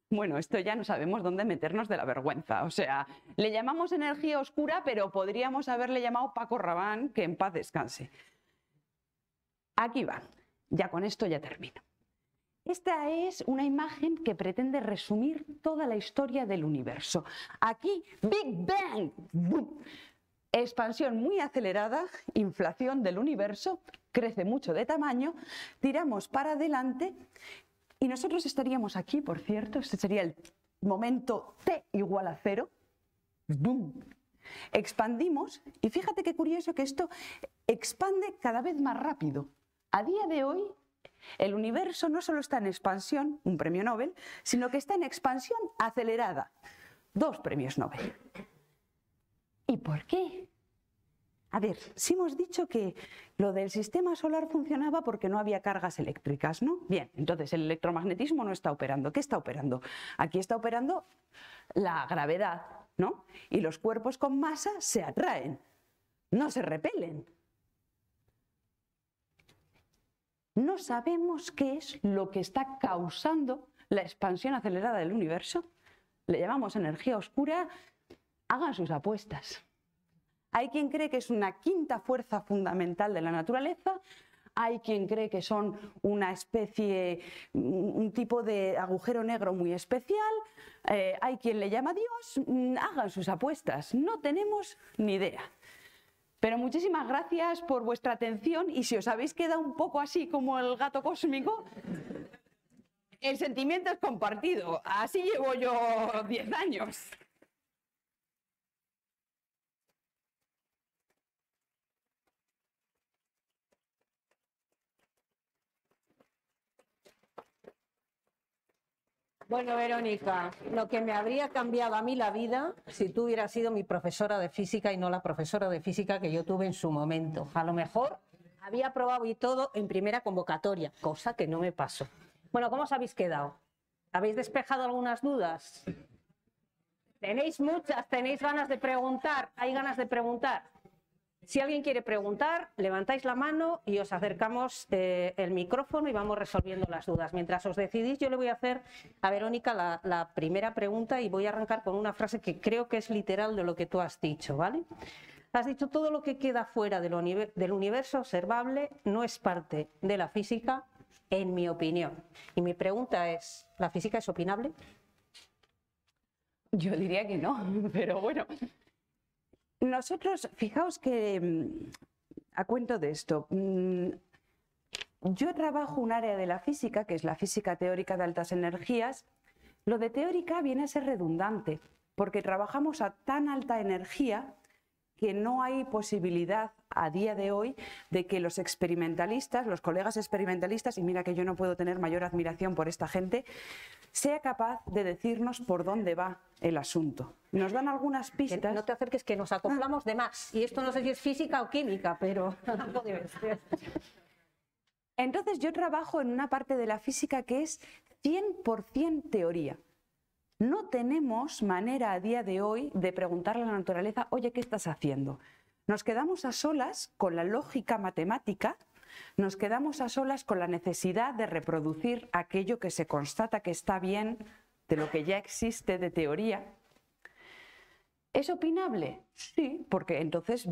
bueno, esto ya no sabemos dónde meternos de la vergüenza. O sea, le llamamos energía oscura, pero podríamos haberle llamado Paco Rabán, que en paz descanse. Aquí va. Ya con esto ya termino. Esta es una imagen que pretende resumir toda la historia del universo. Aquí, Big Bang, expansión muy acelerada, inflación del universo, crece mucho de tamaño, tiramos para adelante y nosotros estaríamos aquí, por cierto, este sería el momento t igual a cero. ¡Bum! Expandimos y fíjate qué curioso que esto expande cada vez más rápido. A día de hoy, el universo no solo está en expansión, un premio Nobel, sino que está en expansión acelerada, dos premios Nobel. ¿Y por qué? A ver, si hemos dicho que lo del sistema solar funcionaba porque no había cargas eléctricas, ¿no? Bien, entonces el electromagnetismo no está operando. ¿Qué está operando? Aquí está operando la gravedad, ¿no? Y los cuerpos con masa se atraen, no se repelen. No sabemos qué es lo que está causando la expansión acelerada del universo. Le llamamos energía oscura. Hagan sus apuestas. Hay quien cree que es una quinta fuerza fundamental de la naturaleza, hay quien cree que son una especie, mm, un tipo de agujero negro muy especial, eh, hay quien le llama Dios, mm, hagan sus apuestas, no tenemos ni idea. Pero muchísimas gracias por vuestra atención y si os habéis quedado un poco así como el gato cósmico, el sentimiento es compartido. Así llevo yo 10 años. Bueno, Verónica, lo que me habría cambiado a mí la vida si tú hubieras sido mi profesora de física y no la profesora de física que yo tuve en su momento. A lo mejor había probado y todo en primera convocatoria, cosa que no me pasó. Bueno, ¿cómo os habéis quedado? ¿Habéis despejado algunas dudas? Tenéis muchas, tenéis ganas de preguntar, hay ganas de preguntar. Si alguien quiere preguntar, levantáis la mano y os acercamos eh, el micrófono y vamos resolviendo las dudas. Mientras os decidís, yo le voy a hacer a Verónica la, primera pregunta y voy a arrancar con una frase que creo que es literal de lo que tú has dicho, ¿vale? Has dicho todo lo que queda fuera del universo observable no es parte de la física, en mi opinión. Y mi pregunta es, ¿la física es opinable? Yo diría que no, pero bueno, nosotros, fijaos que, mm, a cuento de esto, mm, yo trabajo un área de la física, que es la física teórica de altas energías. Lo de teórica viene a ser redundante, porque trabajamos a tan alta energía que no hay posibilidad a día de hoy de que los experimentalistas, los colegas experimentalistas, y mira que yo no puedo tener mayor admiración por esta gente, sea capaz de decirnos por dónde va el asunto. Nos dan algunas pistas. No te acerques que nos acoplamos de más. Y esto no sé si es física o química, pero Entonces yo trabajo en una parte de la física que es 100% teoría. No tenemos manera a día de hoy de preguntarle a la naturaleza, oye, ¿qué estás haciendo? Nos quedamos a solas con la lógica matemática, nos quedamos a solas con la necesidad de reproducir aquello que se constata que está bien de lo que ya existe de teoría. ¿Es opinable? Sí, porque entonces,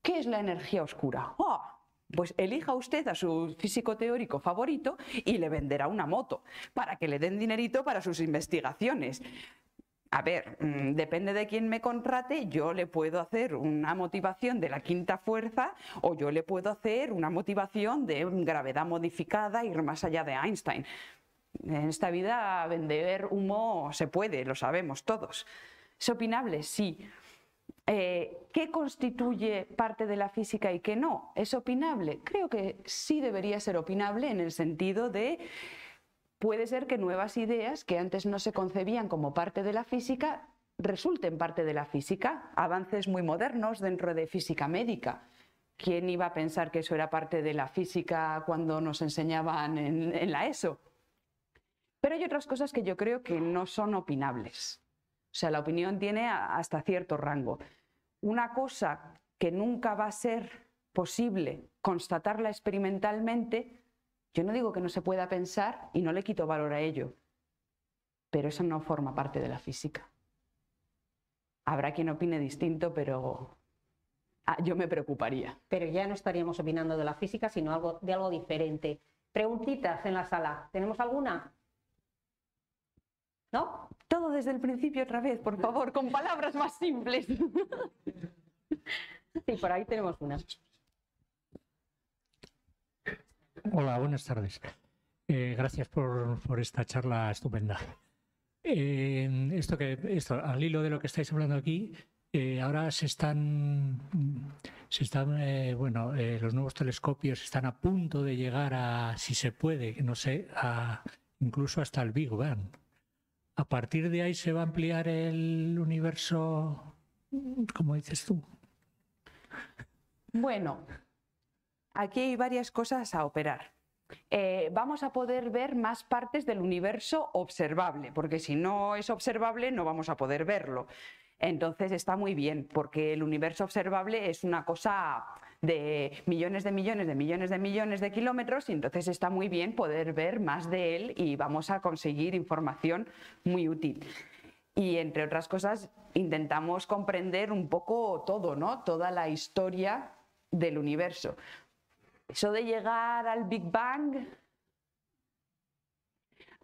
¿qué es la energía oscura? ¡Ah! Pues elija usted a su físico teórico favorito y le venderá una moto para que le den dinerito para sus investigaciones. A ver, mm, depende de quién me contrate, yo le puedo hacer una motivación de la quinta fuerza o yo le puedo hacer una motivación de gravedad modificada, ir más allá de Einstein. En esta vida vender humo se puede, lo sabemos todos. ¿Es opinable? Sí. Eh, qué constituye parte de la física y qué no. ¿Es opinable? Creo que sí debería ser opinable en el sentido de puede ser que nuevas ideas que antes no se concebían como parte de la física resulten parte de la física, avances muy modernos dentro de física médica. ¿Quién iba a pensar que eso era parte de la física cuando nos enseñaban en la ESO? Pero hay otras cosas que yo creo que no son opinables. O sea, la opinión tiene hasta cierto rango. Una cosa que nunca va a ser posible constatarla experimentalmente, yo no digo que no se pueda pensar y no le quito valor a ello, pero eso no forma parte de la física. Habrá quien opine distinto, pero ah, yo me preocuparía. Pero ya no estaríamos opinando de la física, sino de algo diferente. Preguntitas en la sala, ¿tenemos alguna? ¿no? Todo desde el principio otra vez, por favor, con palabras más simples. Sí, por ahí tenemos una. Hola, buenas tardes. Eh, gracias por, esta charla estupenda. Eh, esto que, esto, al hilo de lo que estáis hablando aquí, eh, ahora se están, se están bueno, los nuevos telescopios están a punto de llegar a, si se puede, no sé, incluso hasta el Big Bang a partir de ahí se va a ampliar el universo, como dices tú. Bueno, aquí hay varias cosas a operar. Eh, vamos a poder ver más partes del universo observable, porque si no es observable no vamos a poder verlo. Entonces está muy bien, porque el universo observable es una cosa de millones de millones de millones de millones de kilómetros y entonces está muy bien poder ver más de él y vamos a conseguir información muy útil. Y entre otras cosas, intentamos comprender un poco todo, ¿no? Toda la historia del universo. Eso de llegar al Big Bang,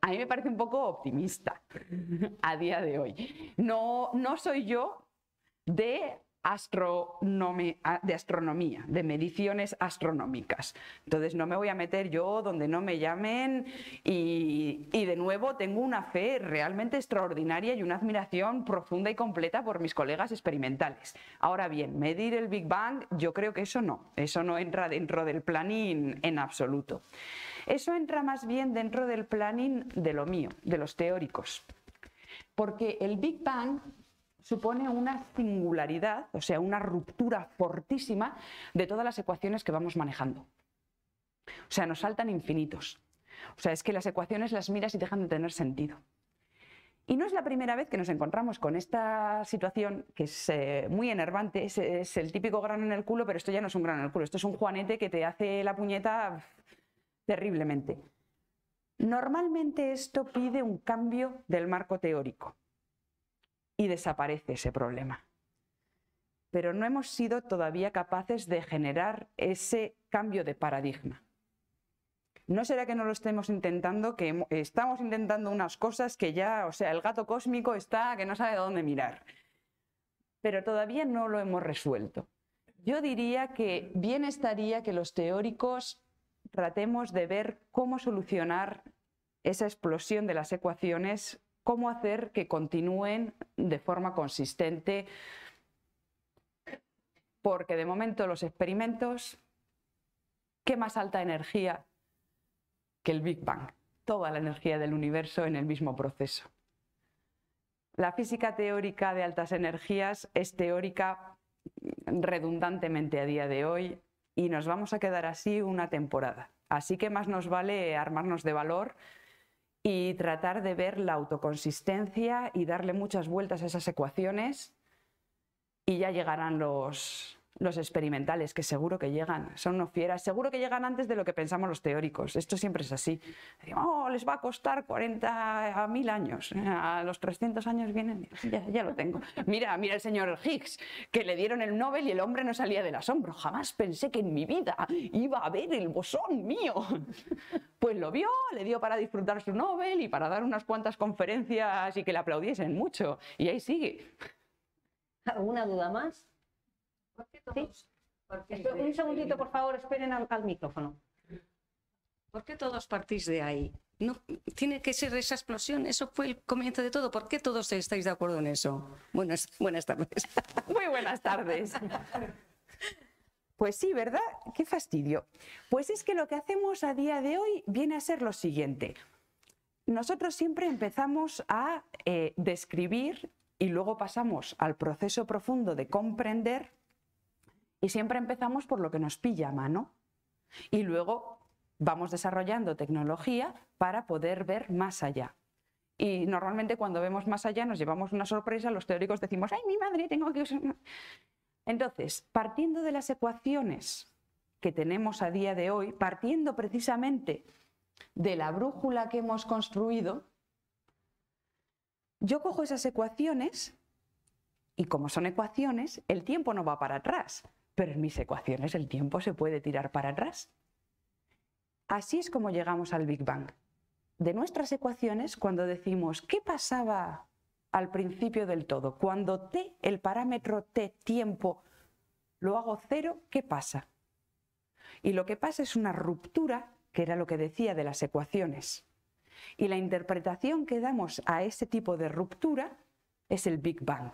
a mí me parece un poco optimista a día de hoy. No, no soy yo de de astronomía, de mediciones astronómicas. Entonces no me voy a meter yo donde no me llamen y, y, de nuevo tengo una fe realmente extraordinaria y una admiración profunda y completa por mis colegas experimentales. Ahora bien, medir el Big Bang, yo creo que eso no, eso no entra dentro del planning en absoluto. Eso entra más bien dentro del planning de lo mío, de los teóricos. Porque el Big Bang supone una singularidad, o sea, una ruptura fortísima de todas las ecuaciones que vamos manejando. O sea, nos saltan infinitos. O sea, es que las ecuaciones las miras y dejan de tener sentido. Y no es la primera vez que nos encontramos con esta situación que es eh, muy enervante, es, es, el típico grano en el culo, pero esto ya no es un grano en el culo, esto es un juanete que te hace la puñeta terriblemente. Normalmente esto pide un cambio del marco teórico y desaparece ese problema. Pero no hemos sido todavía capaces de generar ese cambio de paradigma. ¿No será que no lo estemos intentando, que estamos intentando unas cosas que ya, o sea, el gato cósmico está que no sabe dónde mirar? Pero todavía no lo hemos resuelto. Yo diría que bien estaría que los teóricos tratemos de ver cómo solucionar esa explosión de las ecuaciones cómo hacer que continúen de forma consistente, porque de momento los experimentos, ¿qué más alta energía que el Big Bang? Toda la energía del universo en el mismo proceso. La física teórica de altas energías es teórica redundantemente a día de hoy y nos vamos a quedar así una temporada. Así que más nos vale armarnos de valor y tratar de ver la autoconsistencia y darle muchas vueltas a esas ecuaciones y ya llegarán los, los experimentales, que seguro que llegan, son unos fieras, seguro que llegan antes de lo que pensamos los teóricos. Esto siempre es así. Oh, les va a costar 40 a años. Eh, a los 300 años vienen, ya, ya lo tengo. Mira, mira el señor Higgs, que le dieron el Nobel y el hombre no salía del asombro. Jamás pensé que en mi vida iba a ver el bosón mío. Pues lo vio, le dio para disfrutar su Nobel y para dar unas cuantas conferencias y que le aplaudiesen mucho. Y ahí sigue. ¿Alguna duda más? un segundito, por favor, esperen al, micrófono. ¿Por qué todos partís de ahí? No, tiene que ser esa explosión. Eso fue el comienzo de todo. ¿Por qué todos estáis de acuerdo en eso? Buenas, buenas tardes. Muy buenas tardes. Pues sí, ¿verdad? Qué fastidio. Pues es que lo que hacemos a día de hoy viene a ser lo siguiente. Nosotros siempre empezamos a eh, describir y luego pasamos al proceso profundo de comprender y siempre empezamos por lo que nos pilla a mano. Y luego vamos desarrollando tecnología para poder ver más allá. Y normalmente cuando vemos más allá nos llevamos una sorpresa, los teóricos decimos, ay, mi madre, tengo que... Entonces, partiendo de las ecuaciones que tenemos a día de hoy, partiendo precisamente de la brújula que hemos construido, yo cojo esas ecuaciones y como son ecuaciones, el tiempo no va para atrás, pero en mis ecuaciones el tiempo se puede tirar para atrás. Así es como llegamos al Big Bang. De nuestras ecuaciones, cuando decimos qué pasaba al principio del todo, cuando t, el parámetro t, tiempo, lo hago cero, ¿qué pasa? Y lo que pasa es una ruptura, que era lo que decía de las ecuaciones. Y la interpretación que damos a ese tipo de ruptura es el Big Bang.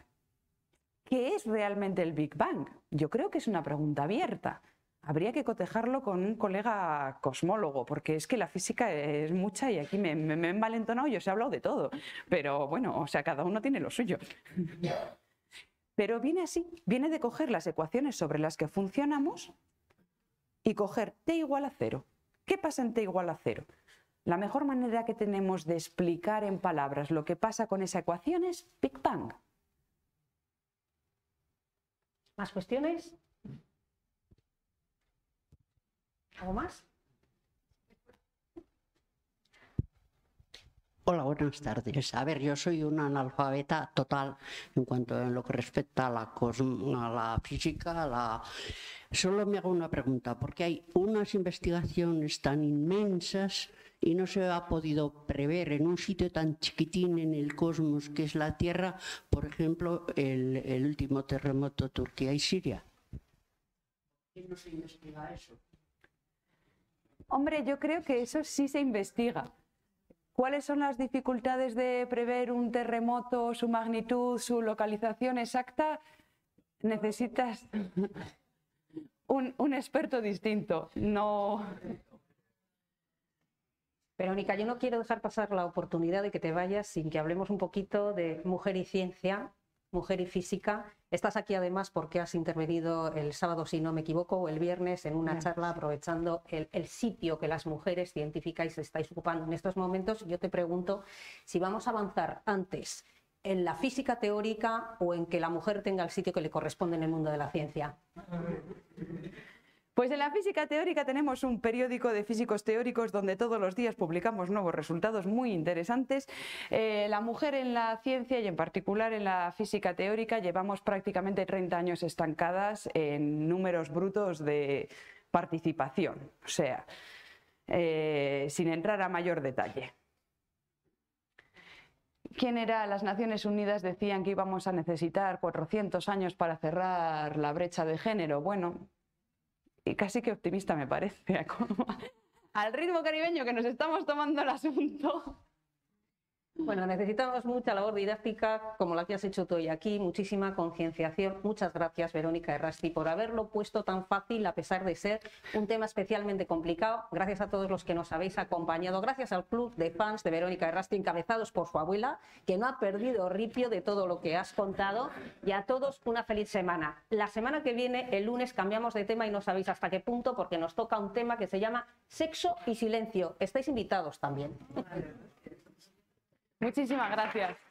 ¿Qué es realmente el Big Bang? Yo creo que es una pregunta abierta. Habría que cotejarlo con un colega cosmólogo, porque es que la física es mucha y aquí me, he envalentonado y os he hablado de todo. Pero bueno, o sea, cada uno tiene lo suyo. Pero viene así, viene de coger las ecuaciones sobre las que funcionamos y coger t igual a cero. ¿Qué pasa en t igual a cero? La mejor manera que tenemos de explicar en palabras lo que pasa con esa ecuación es Big Bang. ¿Más cuestiones? ¿Algo más? Hola, buenas tardes. A ver, yo soy una analfabeta total en cuanto a lo que respecta a la, a la física, a la solo me hago una pregunta, porque hay unas investigaciones tan inmensas y no se ha podido prever en un sitio tan chiquitín en el cosmos que es la Tierra, por ejemplo, el, último terremoto Turquía y Siria. ¿qué no se investiga eso? Hombre, yo creo que eso sí se investiga. ¿Cuáles son las dificultades de prever un terremoto, su magnitud, su localización exacta? Necesitas un, experto distinto. No. Verónica, yo no quiero dejar pasar la oportunidad de que te vayas sin que hablemos un poquito de mujer y ciencia, mujer y física. Estás aquí además porque has intervenido el sábado, si no me equivoco, o el viernes en una charla aprovechando el, el, sitio que las mujeres científicas estáis ocupando en estos momentos. Yo te pregunto si vamos a avanzar antes en la física teórica o en que la mujer tenga el sitio que le corresponde en el mundo de la ciencia? Pues en la física teórica tenemos un periódico de físicos teóricos donde todos los días publicamos nuevos resultados muy interesantes. Eh, la mujer en la ciencia y en particular en la física teórica llevamos prácticamente 30 años estancadas en números brutos de participación, o sea, eh, sin entrar a mayor detalle. ¿Quién era? Las Naciones Unidas decían que íbamos a necesitar 400 años para cerrar la brecha de género. Bueno, y casi que optimista me parece. Al ritmo caribeño que nos estamos tomando el asunto, bueno, necesitamos mucha labor didáctica como la que has hecho tú y aquí, muchísima concienciación. Muchas gracias, Verónica Errasti, por haberlo puesto tan fácil a pesar de ser un tema especialmente complicado. Gracias a todos los que nos habéis acompañado. Gracias al club de fans de Verónica Errasti, encabezados por su abuela, que no ha perdido ripio de todo lo que has contado. Y a todos una feliz semana. La semana que viene, el lunes, cambiamos de tema y no sabéis hasta qué punto, porque nos toca un tema que se llama sexo y silencio. Estáis invitados también. Muchísimas gracias.